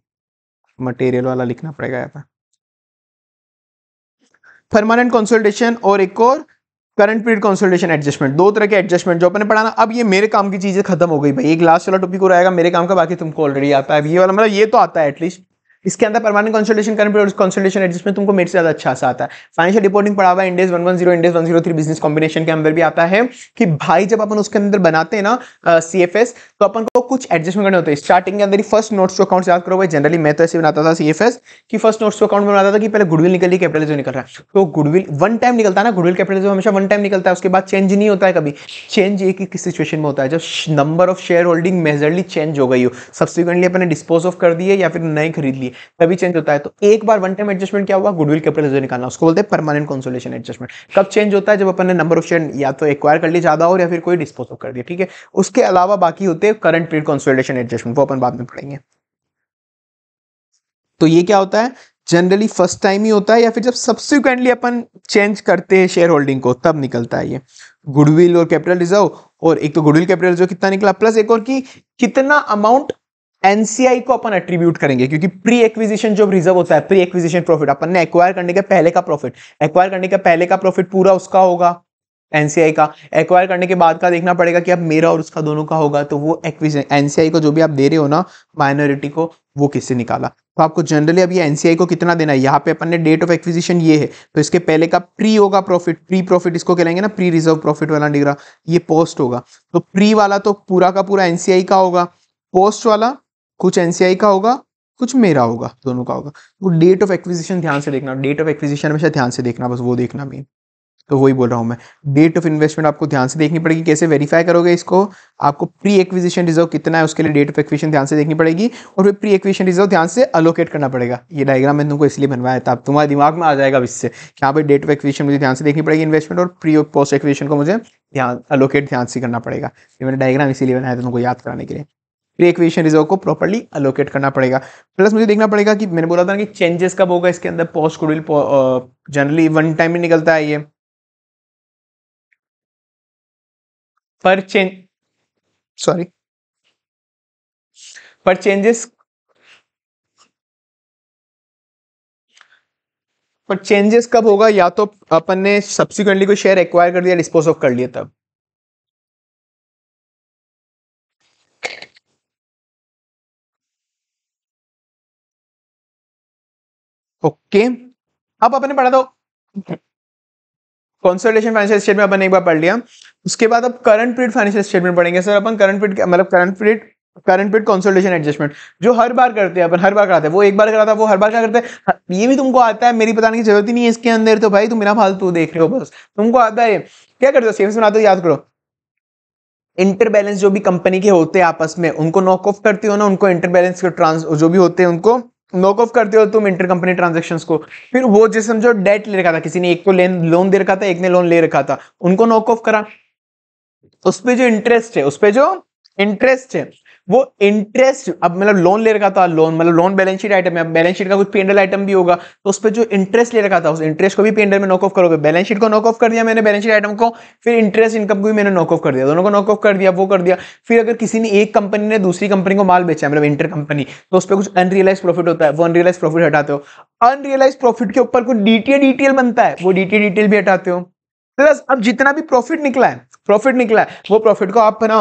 मटेरियल वाला लिखना पड़ेगा यहाँ पर परमानेंट कंसल्टेशन और एक और करंट पीरियड कंसोलिडेशन एडजस्टमेंट दो तरह के एडजस्टमेंट जो अपने पढ़ाना अब ये मेरे काम की चीज़ें खत्म हो गई भाई एक लास्ट वाला टॉपिक हो रहेगा मेरे काम का बाकी तुमको ऑलरेडी आता है अब ये वाला मतलब ये तो आता है एटलीस्ट इसके अंदर परमानेंट कंसोलिडेशन करने पर कंसोलिडेशन एडजस्टमेंट तुमको मेरे से ज्यादा अच्छा सा आता है फाइनेंशियल रिपोर्टिंग पढ़ा हुआ Ind AS one one zero Ind AS one zero three business combination के अंदर भी आता है कि भाई जब अपन उसके अंदर बनाते हैं ना सी एफ एस तो अपन को कुछ एडजस्टमेंट करने होते हैं स्टार्टिंग के अंदर ही फर्स्ट नोट्स अकाउंट याद करो भाई जनरली मैं तो ऐसे बनाता था सी एफ एस की फर्स्ट नोट्स अकाउंट में बनाता था कि पहले गुडविल निकली कैपिटल जो निकल रहा है तो गुडविल वन टाइम निकलता है ना गुडविल कैपिटल जो हमेशा वन टाइम निकलता है उसके बाद चेंज नहीं होता है कभी चेंज एक ही सिचुएशन में होता है जब number of share holding majorly change हो गई हो सब्सिक्वेंटली अपने डिस्पोज ऑफ कर दिए या फिर नए खरीद लिए होगी तभी चेंज होता है तो एक बार वन टाइम एडजस्टमेंट क्या हुआ गुडविल कैपिटल रिजर्व निकालना उसको बोलते हैं परमानेंट कंसोलेशन एडजस्टमेंट कब चेंज होता है जब अपन ने नंबर ऑफ शेयर या तो एक्वायर कर लिया ज्यादा और या फिर कोई डिस्पोज ऑफ कर दिया ठीक है उसके अलावा बाकी होते हैं करंट पीरियड कंसोलिडेशन एडजस्टमेंट वो अपन बाद में पढ़ेंगे तो ये क्या होता है जनरली फर्स्ट टाइम ही होता है या फिर जब सब्सिक्वेंटली अपन चेंज करते हैं शेयर होल्डिंग को तब निकलता है ये गुडविल और कैपिटल रिजर्व और एक तो गुडविल कैपिटल रिजर्व कितना निकला प्लस एक और कि कितना अमाउंट एनसीआई को अपन एट्रीब्यूट करेंगे क्योंकि प्री एक्विजिशन जो रिजर्व होता है प्री एक्विजिशन प्रॉफिट अपन ने एक्वायर करने का पहले का प्रॉफिट एक्वायर करने का पहले का प्रॉफिट पूरा उसका होगा एनसीआई का एक्वायर करने के बाद का देखना पड़ेगा कि अब मेरा और उसका दोनों का होगा तो वो एक्विजन एनसीआई को जो भी आप दे रहे हो ना माइनॉरिटी को वो किससे निकाला तो आपको जनरली अभी एनसीआई को कितना देना है यहाँ पे अपन ने डेट ऑफ एक्विजिशन ये है तो इसके पहले का प्री होगा प्रॉफिट प्री प्रॉफिट इसको कहलाएंगे ना प्री रिजर्व प्रॉफिट वाला डिग्रा ये पोस्ट होगा तो प्री वाला तो पूरा का पूरा एनसीआई का होगा पोस्ट वाला कुछ एनसीआई का होगा कुछ मेरा होगा दोनों का होगा तो डेट ऑफ एक्विजिशन ध्यान से देखना डेट ऑफ एक्विजिशन हमेशा ध्यान से देखना बस वो देखना मेन तो वही बोल रहा हूँ मैं डेट ऑफ इन्वेस्टमेंट आपको ध्यान से देखनी पड़ेगी कैसे वेरीफाई करोगे इसको आपको प्री एक्विजिशन रिजर्व कितना है उसके लिए डेट ऑफ एक्विजिशन ध्यान से देखनी पड़ेगी और फिर प्री एक्विजिशन रिजर्व ध्यान से अलोकेट करना पड़ेगा ये डायग्राम मैंने तुमको इसलिए बनवाया था तुम्हारे दिमाग में आ जाएगा इससे यहाँ पर डेट ऑफ एक्विजिशन मुझे ध्यान से देखनी पड़ेगी इन्वेस्टमेंट और प्री पोस्ट एक्विजिशन को मुझे ध्यान अलोकेट ध्यान से करना पड़ेगा ये मैंने डायग्राम इसीलिए बनाया था तुमको याद कराने के लिए रिएक्वेशन रिजर्व को प्रॉपरली अलोकेट करना पड़ेगा प्लस मुझे देखना पड़ेगा कि मैंने बोला था कि चेंजेस कब होगा इसके अंदर post goodwill generally one time ही निकलता है ये पर चेंज सॉरी पर चेंजेस पर चेंजेस कब होगा या तो अपन ने सब्सिक्वेंटली कोई शेयर एक्वायर कर दिया डिस्पोज ऑफ कर लिया तब ओके अब अपने पढ़ा दो कंसोलिडेशन फाइनेंशियल स्टेटमेंट अपन एक बार पढ़ लिया उसके बाद अब करंट पीरियड फाइनेंशियल स्टेटमेंट पढ़ेंगे सर अपन करंट पीरियड मतलब current period current period consolidation adjustment जो हर बार करते हैं अपन हर बार कराते हैं वो एक बार कराता है वो हर बार क्या करते हैं हाँ, ये भी तुमको आता है मेरी बताने की जरूरत ही नहीं है इसके अंदर तो भाई तुम मेरा फालतू देख रहे हो बस तुमको आता है क्या करते हो सेविंग्स बनाते हो याद करो इंटर बैलेंस जो भी कंपनी के होते हैं आपस में उनको नॉक ऑफ करती हो ना उनको इंटर बैलेंस के ट्रांस जो भी होते हैं उनको नॉक ऑफ करते हो तुम इंटर कंपनी ट्रांजेक्शन को फिर वो जैसे समझो डेट ले रखा था किसी ने एक को लोन दे रखा था एक ने लोन ले रखा था उनको नॉक ऑफ करा उस पर जो इंटरेस्ट है उस पर जो इंटरेस्ट है वो इंटरेस्ट अब मतलब लोन ले रखा था लोन मतलब लोन बैलेंस शीट आइटम है बैलेंस शीट का कुछ पेंडल आइटम भी होगा तो उस पर जो इंटरेस्ट ले रखा था उस इंटरेस्ट को भी पेंडल में नॉक ऑफ करोगे बैलेंस शीट को नॉक ऑफ कर दिया मैंने बैलेंस शीट आइटम को फिर इंटरेस्ट इनकम को भी मैंने नॉक ऑफ कर दिया दोनों को नॉक ऑफ कर दिया वो कर दिया फिर अगर किसी ने एक कंपनी ने दूसरी कंपनी को माल बेचा मतलब इंटर कंपनी तो उस पर कुछ अनरियलाइज प्रॉफिट होता है वो अनरियलाइज प्रॉफिट हटाते हो अनरियलाइज प्रॉफिट के ऊपर कुछ डीटीए डिटेल बनता है वो डीटीए डिटेल भी हटाते हो प्लस अब जितना भी प्रॉफिट निकला है प्रॉफिट निकला है वो प्रॉफिट को आप ना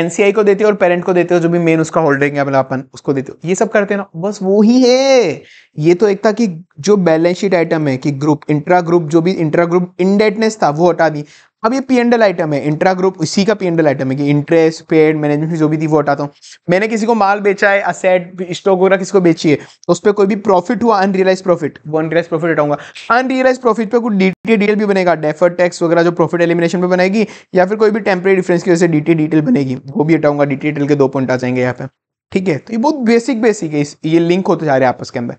एनसीआई को देते हो और पेरेंट को देते हो जो भी मेन उसका होल्डिंग है अपन उसको देते हो ये सब करते हैं ना बस वो ही है ये तो एक था कि जो बैलेंस शीट आइटम है कि ग्रुप इंट्रा ग्रुप जो भी इंट्रा ग्रुप इनडेटनेस था वो हटा दी अब ये पी एंडल आइटम है इंट्रा ग्रुप इसी का पी एंडल आइटम है कि इंटरेस्ट पेड मैनेजमेंट जो भी थी वो हटाता हूँ मैंने किसी को माल बेचा है असेट स्टॉक वगैरह किसी को बेची है तो उस पर कोई भी प्रॉफिट हुआ अनरियलाइज प्रॉफिट वो अनरियलाइज प्रॉफिट हटाऊंगा अनरियलाइज प्रॉफिट पर कुछ डी डीएल भी बनेगा डेफर टैक्स वगैरह जो प्रॉफिट एलिमिनेशन पर बनेगी या फिर कोई भी टेम्प्रेरी डिफरेंस की वजह से डी डिटेल बनेगी वो भी हटाऊंगा डी डिटेल के दो पॉइंट आ जाएंगे यहाँ पे ठीक है तो ये बहुत बेसिक बेसिक है ये लिंक होते जा रहे हैं आपस के अंदर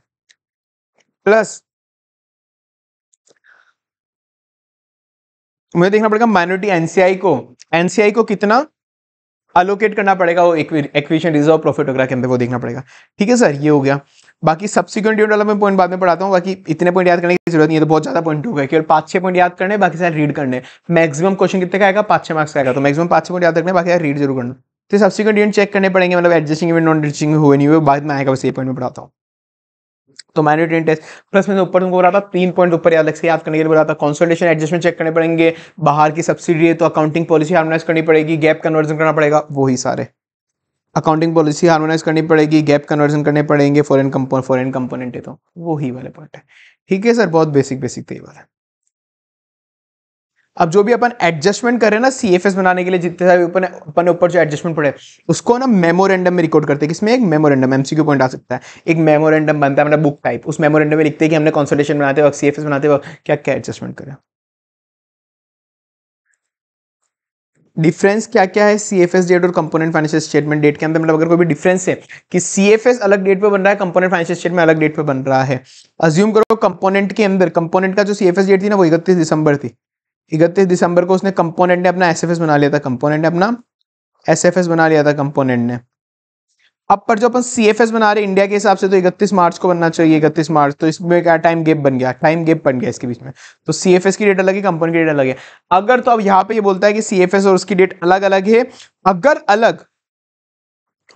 प्लस मुझे देखना पड़ेगा माइनॉरिटी एनसीआई को एनसीआई को कितना अलोकेट करना पड़ेगा वो इक्वेशन रिजर्व प्रॉफिट वगैरह के अंदर वो देखना पड़ेगा ठीक है सर ये हो गया बाकी सब्सिक्वेंट यूनिट वाला मैं पॉइंट बाद में पढ़ाता हूँ बाकी इतने पॉइंट याद करने की जरूरत नहीं है तो बहुत ज्यादा पॉइंट हो गए केवल पाँच छः पॉइंट याद करने बाकी सारे रीड करने मैक्सिमम क्वेश्चन कितने का आएगा पाँच छह मार्क्स का आएगा तो मैक्सिमम पांच छह पॉइंट याद रखने बाकी यार रीड जरूर करना तो सब्सिक्वेंट यूनिट चेक करने पड़ेंगे मतलब एडजस्टिंग इवेंट नॉन एडजस्टिंग हुए नहीं हुए बाद में आएगा बस ये पॉइंट में पढ़ाता हूँ तो माइनर टेन टेस्ट प्लस मैंने ऊपर तुमको बोला था तीन पॉइंट ऊपर याद रख से याद करने के लिए बोला था कंसोल्टेशन एडजस्टमेंट चेक करने पड़ेंगे बाहर की सब्सिडी है तो अकाउंटिंग पॉलिसी हार्मोनाइज करनी पड़ेगी गैप कन्वर्जन करना पड़ेगा वही सारे अकाउंटिंग पॉलिसी हार्मोनाइज करनी पड़ेगी गैप कन्वर्जन करने पड़ेंगे फॉरन कंपोनेंट फॉरन कंपोनेंट है तो वही वाले पॉइंट है ठीक है सर बहुत बेसिक बेसिक तो ये वाला अब जो भी अपन एडजस्टमेंट करें ना सी बनाने के लिए जितने सारे अपन अपने ऊपर जो एडजस्टमेंट पड़े उसको ना मेमोरेंडम में रिकॉर्ड करते हैं किसमें एक मेमोरेंडम एमसीक्यू पॉइंट आ सकता है एक मेमोरेंडम बनता है मतलब बुक टाइप उस मेमोरेंडम में लिखते हैं कि हमने कॉन्सल्टेशन बनाते वक्त सी बनाते वक्त क्या क्या एडजस्टमेंट करें डिफरेंस क्या क्या है सी एफ एस डेट और कंपोनेंट फाइनेंशियल स्टेटमेंट डेट के अंदर मतलब अगर कोई भी डिफरेंस है कि सी एफ एस अलग डेट पे बन रहा है कंपोनेंट फाइनेंशियल स्टेटमेंट अलग डेट पे बन रहा है अज्यूम करो कंपोनेंट के अंदर कंपोनेंट का जो सी एफ एस डेट थी ना वो इकतीस दिसंबर थी इकतीस दिसंबर को उसने कंपोनेंट ने अपना एस बना लिया था कंपोनेंट ने अपना एसएफएस बना लिया था कंपोनेंट ने अब पर जो अपन सी बना रहे इंडिया के हिसाब से तो इकतीस मार्च को बनना चाहिए इकतीस मार्च तो इसमें क्या टाइम गेप बन गया टाइम गेप बन गया इसके बीच में तो सीएफएस की डेट अलग है कंपनी की डेट अलग है अगर तो अब यहाँ पे ये बोलता है कि सी और उसकी डेट अलग अलग है अगर अलग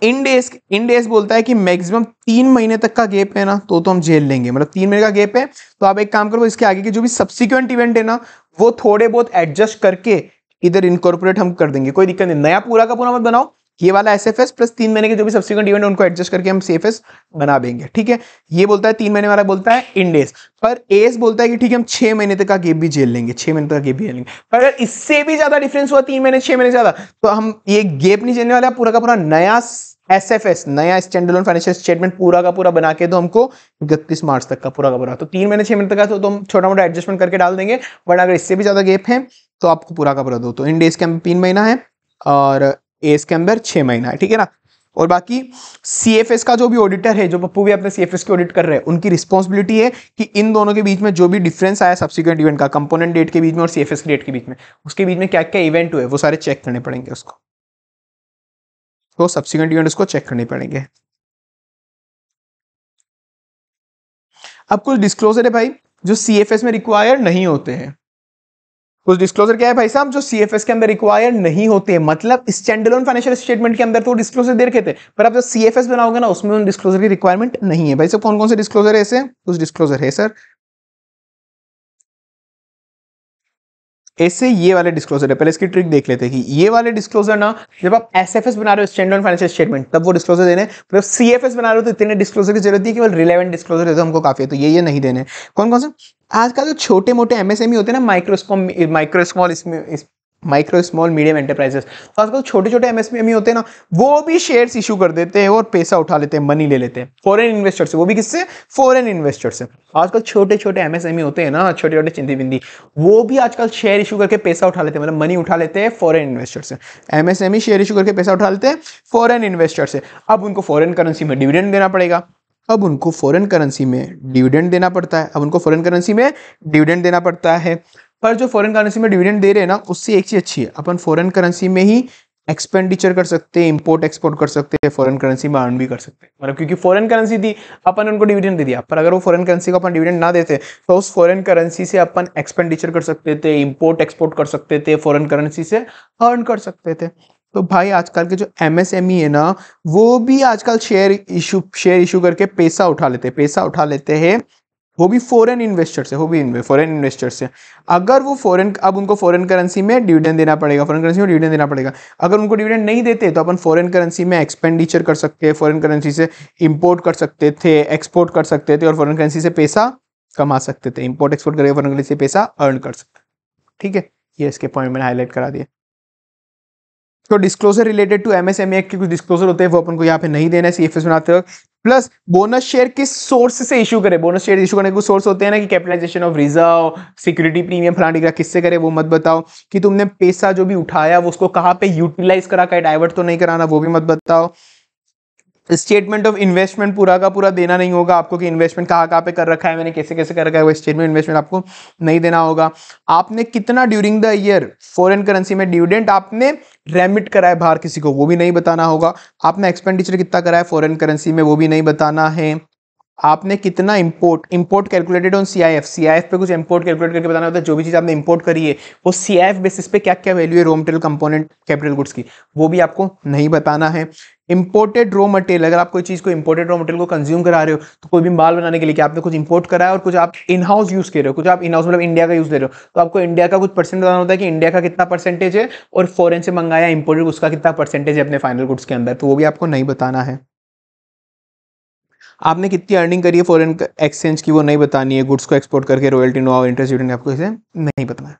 इन डेज इन डेज बोलता है कि मैक्सिमम तीन महीने तक का गेप है ना तो तो हम जेल लेंगे मतलब तीन महीने का गेप है तो आप एक काम करो इसके आगे के जो भी सब्सिक्वेंट इवेंट है ना वो थोड़े बहुत एडजस्ट करके इधर इनकॉर्पोरेट हम कर देंगे कोई दिक्कत नहीं नया पूरा का पूरा मत बनाओ ये वाला एस एफ एस प्लस तीन महीने के जो भी सब्सिक्वेंट इवेंट उनको एडजस्ट करके हम सेफ एस बना देंगे ठीक है ये बोलता है तीन महीने वाला बोलता है इंडेस पर एस बोलता है कि ठीक है हम छह महीने तक का गेप भी झेल लेंगे छह महीने तक का गेप भी झेल लेंगे पर अगर इससे भी ज्यादा डिफरेंस हुआ तीन महीने छह महीने ज्यादा तो हम ये गेप नहीं झेलने वाला पूरा का पूरा नया एसएफएस नया स्टैंडर्ड फाइनेंशियल स्टेटमेंट पूरा का पूरा बना के दो हमको इकतीस मार्च तक का पूरा का पूरा तो तीन महीने छह महीने तक का तो, तो हम छोटा मोटा एडजस्टमेंट करके डाल देंगे बट अगर इससे भी ज़्यादा गैप है तो आपको पूरा का पूरा दो तो इन डेज के तीन महीना है और एस के अंदर छह महीना है ठीक है ना और बाकी सी का जो भी ऑडिटर है जो पप्पू भी अपने सी के ऑडिट कर रहे हैं उनकी रिस्पॉन्सिबिलिटी है कि इन दोनों के बीच में जो भी डिफरेंस आया सब्सिक्वेंट इवेंट का कंपोनेंट डेट के बीच में और सी के डेट के बीच में उसके बीच में क्या क्या इवेंट हुए वो सारे चेक करने पड़ेंगे उसको तो सब्सिक्वेंट इवेंट उसको चेक करने पड़ेंगे अब कुछ डिस्क्लोजर है भाई जो सी में रिक्वायर नहीं होते हैं कुछ डिस्क्लोजर क्या है भाई साहब जो सी के अंदर रिक्वायर नहीं होते मतलब स्टैंडलोन फाइनेंशियल स्टेटमेंट के अंदर तो डिस्क्लोजर दे रखे थे पर आप जब सी बनाओगे ना उसमें उन डिस्क्लोजर की रिक्वायरमेंट नहीं है भाई साहब कौन कौन से डिस्क्लोजर है ऐसे कुछ डिस्क्लोजर है सर ऐसे ये वाले डिस्क्लोजर है पहले इसकी ट्रिक देख लेते हैं कि ये वाले डिस्क्लोजर ना जब आप एस एफ एस बना रहे हो स्टैंड ऑन फाइनेंशियल स्टेटमेंट तब वो डिस्क्लोजर देने जब सी एफ एस बना रहे हो तो इतने डिस्क्लोजर की जरूरत है केवल रिलेवेंट डिस्क्लोजर तो हमको काफी है तो ये ये नहीं देने कौन कौन से आजकल जो छोटे मोटे एमएसएमई e होते हैं ना माइक्रोस्कॉम माइक्रोस्मॉल इसमें इस माइक्रो स्मॉल मीडियम एंटरप्राइजेस आजकल छोटे छोटे एमएसएमई होते हैं ना वो भी शेयर्स इशू कर देते हैं और पैसा उठा लेते हैं मनी ले लेते हैं फॉरेन इन्वेस्टर से वो भी किससे फॉरेन इन्वेस्टर से आजकल छोटे छोटे एमएसएमई होते हैं ना छोटे छोटे चिंदी बिंदी वो भी आजकल शेयर इशू करके पैसा उठा लेते हैं मतलब मनी उठा लेते हैं फॉरन इन्वेस्टर से एमएसएमई शेयर इशू करके पैसा उठा लेते हैं फॉरन इन्वेस्टर से अब उनको फॉरन करेंसी में डिविडेंड देना पड़ेगा अब उनको फॉरेन करेंसी में डिविडेंड देना पड़ता है अब उनको फॉरेन करेंसी में डिविडेंड देना पड़ता है पर जो फॉरेन करेंसी में डिविडेंड दे रहे हैं ना उससे एक चीज़ अच्छी है अपन फॉरेन करेंसी में ही एक्सपेंडिचर कर सकते हैं इंपोर्ट एक्सपोर्ट कर सकते हैं फॉरेन करेंसी में अर्न भी कर सकते हैं मतलब क्योंकि फॉरेन करेंसी थी अपन उनको डिविडेंड दे दिया पर अगर वो फॉरेन करेंसी को अपन डिविडेंड ना देते तो उस फॉरेन करेंसी से अपन एक्सपेंडिचर कर सकते थे इंपोर्ट एक्सपोर्ट कर सकते थे फॉरन करेंसी से अर्न कर सकते थे तो भाई आजकल के जो एम e है ना वो भी आजकल शेयर इशू शेयर इशू करके पैसा उठा लेते पैसा उठा लेते हैं वो भी फॉरेन इन्वेस्टर से वो भी फॉरेन इन्वेस्टर से अगर वो फॉरेन अब उनको फॉरेन करेंसी में डिविडेंड देना पड़ेगा फॉरेन करेंसी में डिविडेंड देना पड़ेगा अगर उनको डिविडेंड नहीं देते तो अपन फॉरेन करेंसी में एक्सपेंडिचर कर सकते हैं फॉरेन करेंसी से इंपोर्ट कर सकते थे एक्सपोर्ट कर सकते थे और फॉरन करेंसी से पैसा कमा सकते थे इंपोर्ट एक्सपोर्ट करके फॉरन करेंसी से पैसा अर्न कर सकते ठीक है ये इसके पॉइंट मैंने हाईलाइट करा दिया तो disclosure related to MSME act के कुछ डिस्क्लोजर होते हैं वो अपन को यहाँ पे नहीं देना है सीएफएस बनाते वक्त प्लस बोनस शेयर किस सोर्स से इशू करे बोनस शेयर इशू करने के सोर्स होते हैं ना कि capitalisation of reserve security premium फलानी का किससे करे वो मत बताओ कि तुमने पैसा जो भी उठाया वो उसको कहाँ पे यूटिलाइज करा कहीं डाइवर्ट तो नहीं कराना वो भी मत बताओ स्टेटमेंट ऑफ इन्वेस्टमेंट पूरा का पूरा देना नहीं होगा आपको कि इन्वेस्टमेंट कहाँ कहाँ पे कर रखा है मैंने कैसे कैसे कर रखा है वो स्टेटमेंट इन्वेस्टमेंट आपको नहीं देना होगा आपने कितना during the year foreign currency में डिविडेंट आपने रेमिट कराए बाहर किसी को वो भी नहीं बताना होगा आपने एक्सपेंडिचर कितना कराया फॉरेन करेंसी में वो भी नहीं बताना है आपने कितना import import calculated on CIF CIF पे कुछ इंपोर्ट कैलकुलेट करके बताना होता है जो भी चीज़ आपने इंपोर्ट करी है वो सीआईएफ बेसिस पे क्या क्या वैल्यू है raw material component capital goods की वो भी आपको नहीं बताना है इंपोर्टेड रॉ मटेरियल अगर आप कोई चीज़ को इंपोर्टेड रॉ मटेरियल को कंज्यूम करा रहे हो तो कोई भी माल बनाने के लिए आपने कुछ इंपोर्ट करा है और कुछ आप इन हाउस यूज़ कर रहे हो कुछ आप इन हाउस मतलब इंडिया का यूज़ ले रहे हो तो आपको इंडिया का कुछ परसेंट बताना होता है कि इंडिया का कितना परसेंटेज है और फॉरन से मंगाया इंपोर्टेड उसका कितना परसेंटेज है अपने फाइनल गुड्स के अंदर तो वो भी आपको नहीं बताना है आपने कितनी अर्निंग करी है फॉरेन एक्सचेंज की वो नहीं बतानी है गुड्स को एक्सपोर्ट करके रॉयल्टी नो इंटरेस्ट आपको इसे नहीं बताना है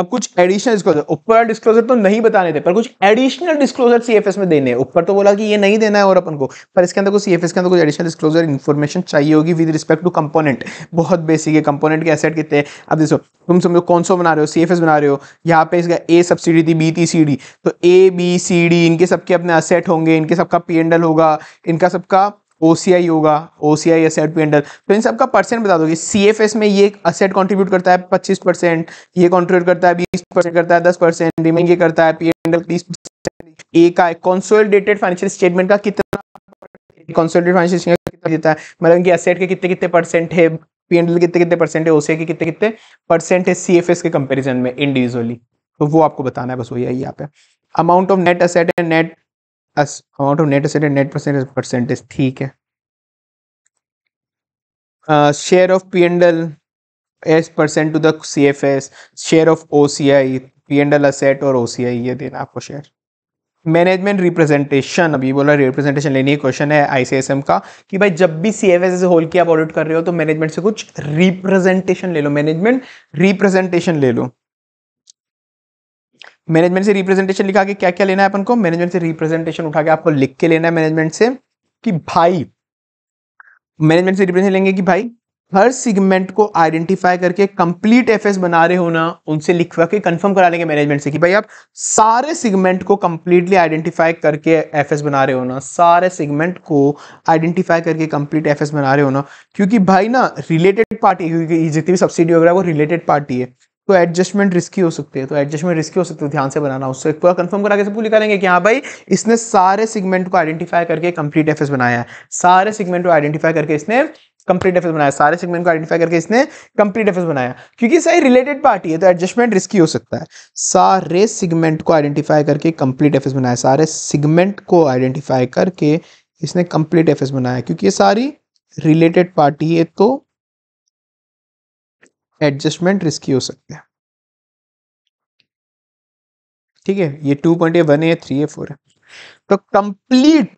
अब कुछ एडिशनल डिस्क्लोजर ऊपर डिस्क्लोजर तो नहीं बताने थे पर कुछ एडिशनल डिस्क्लोजर सीएफएस में देने ऊपर तो बोला कि ये नहीं देना है और अपन को पर इसके अंदर कुछ सीएफएस के अंदर कुछ एडिशनल डिस्क्लोजर इन्फॉर्मेशन चाहिए होगी विद रिस्पेक्ट टू कंपोनेंट बहुत बेसिक है कंपोनेंट के एसेट कितने अब देखो तुम समझो कौन सो बना रहे हो सीएफएस बना रहे हो यहाँ पे इसका ए सब्सिडी थी बी थी सी डी तो ए बी सी डी इनके सबके अपने असेट होंगे इनके सबका पी एंडल होगा इनका सबका ओसीआई होगा OCI asset P asset under तो इन सबका परसेंट बता दोगे सी एफ एस में ये असेट कंट्रीब्यूट करता है पच्चीस परसेंट ये कंट्रीब्यूट करता है बीस परसेंट करता है दस परसेंट रिमेन ये करता है पी एंडल बीस परसेंट ए का कॉन्सोलिडेटेड फाइनेंशियल स्टेटमेंट का कितना कॉन्सोलिडेटेड फाइनेंशियल स्टेटमेंट कितना देता है मतलब इनके असेट के कितने कितने परसेंट है पी एंडल कितने कितने परसेंट है ओसीआई के कितने कितने परसेंट है सी एफ एस के कंपेरिजन में इंडिविजुअली तो वो आपको बताना है बस वही है यहाँ पे amount of net asset and net amount of net asset and net percent is percentage ठीक है share of P and L percent to the C F S share of O C I P and L asset और O C आई ये देना आपको share management representation अभी बोला representation लेनी है क्वेश्चन है आईसीएसएम का कि भाई जब भी सी एफ एस होल की आप ऑडिट कर रहे हो तो मैनेजमेंट से कुछ रिप्रेजेंटेशन ले लो मैनेजमेंट रिप्रेजेंटेशन ले लो मैनेजमेंट से रिप्रेजेंटेशन लिखा के क्या क्या लेना है अपन को मैनेजमेंट से रिप्रेजेंटेशन उठा के आपको लिख के लेना है मैनेजमेंट से कि भाई मैनेजमेंट से रिप्रेजेंट लेंगे कि भाई हर सिगमेंट को आइडेंटिफाई करके कंप्लीट एफएस बना रहे हो ना उनसे लिखवा के कंफर्म करा लेंगे मैनेजमेंट से कि भाई आप सारे सिगमेंट को कंप्लीटली आइडेंटिफाई करके एफएस बना रहे हो ना सारे सिगमेंट को आइडेंटिफाई करके कंप्लीट एफएस बना रहे हो ना क्योंकि भाई ना रिलेटेड पार्टी क्योंकि जितनी भी सब्सिडी वगैरह वो रिलेटेड पार्टी है तो एडजस्टमेंट रिस्की हो सकती है तो एडजस्टमेंट रिस्की हो सकती है तो ध्यान से बनाना उससे पूरा कंफर्म करा के सबको निकालेंगे कि हाँ भाई इसने सारे सेगमेंट को आइडेंटिफाई करके कंप्लीट एफ बनाया है सारे सेगमेंट को आइडेंटिफाई करके इसने कंप्लीट एफ बनाया सारे सेगमेंट को आइडेंटिफाई करके इसने कंप्लीट एफ बनाया क्योंकि सही रिलेटेड पार्टी है तो एडजस्टमेंट रिस्की हो सकता है सारे सिगमेंट को आइडेंटिफाई करके कंप्लीट एफ बनाया सारे सिगमेंट को आइडेंटिफाई करके इसने कंप्लीट एफ बनाया क्योंकि ये सारी रिलेटेड पार्टी है तो एडजस्टमेंट रिस्की हो सकते हैं ठीक है ये two point A one A three A four है तो कंप्लीट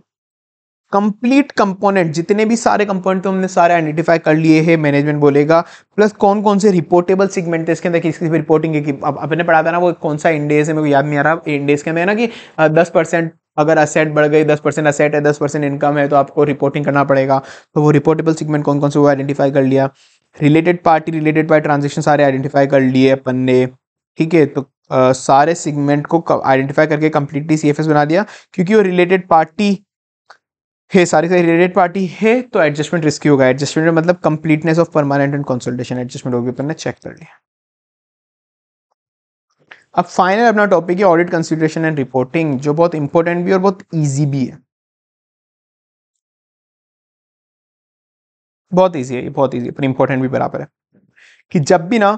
कंप्लीट कंपोनेंट जितने भी सारे कंपोनेंट तो हमने सारे आइडेंटिफाई कर लिए हैं मैनेजमेंट बोलेगा प्लस कौन कौन से रिपोर्टेबल सेगमेंट है इसके अंदर किस किस रिपोर्टिंग है कि अपने पढ़ा था ना वो कौन सा इंडेज है मेरे को याद नहीं आ रहा इंडेज के अंदर है ना कि दस परसेंट अगर असेट बढ़ गई दस परसेंट असेट है दस परसेंट इनकम है तो आपको रिपोर्टिंग करना पड़ेगा तो वो रिपोर्टेबल सेगमेंट कौन कौन से वो आइडेंटिफाई कर लिया related party related by transaction सारे आइडेंटिफाई कर लिए अपन ने ठीक है तो आ, सारे सिगमेंट को आइडेंटिफाई करके कम्प्लीटली सी बना दिया क्योंकि वो रिलेटेड पार्टी है सारी सारी रिलेटेड पार्टी है तो एडजस्टमेंट रिस्की होगा एडजस्टमेंट में मतलब completeness of permanent and consolidation adjustment होगी अपन ने चेक कर लिया अब फाइनल अपना टॉपिक है ऑडिट कंसिडरेशन एंड रिपोर्टिंग जो बहुत इंपॉर्टेंट भी और बहुत ईजी भी है बहुत ईजी है ये बहुत ईजी है पर इंपॉर्टेंट भी बराबर है कि जब भी ना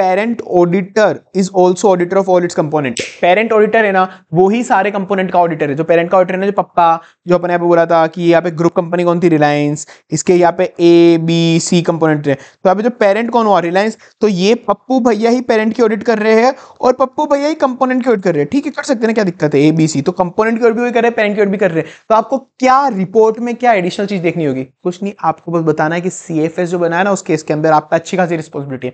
parent auditor is also auditor of all its component parent auditor है ना वो ही सारे कंपोनेंट का ऑडिटर है जो पेरेंट का ऑडिटर है ना जो पप्पा जो अपने यहाँ पे बोला था कि यहाँ पे ग्रुप कंपनी कौन थी रिलायंस इसके यहाँ पे ए बी सी कंपोनेंट है तो यहाँ पे जो पेरेंट कौन हुआ रिलायंस तो ये पप्पू भैया ही पेरेंट की ऑडिट कर रहे हैं और पप्पू भैया ही कंपोनेंट की ऑडिट कर रहे हैं ठीक है कर सकते हैं क्या दिक्कत है ए बी सी तो कंपोनेंट की ऑडिट भी कर रहे हैं पेरेंट की ऑडिट भी कर रहे हैं तो आपको क्या रिपोर्ट में क्या एडिशनल चीज देखनी होगी कुछ नहीं आपको बस बताना है कि सी एफ एस जो बनाया ना उस केस के अंदर आपका अच्छी खासी रिस्पॉन्सिबिलिटी है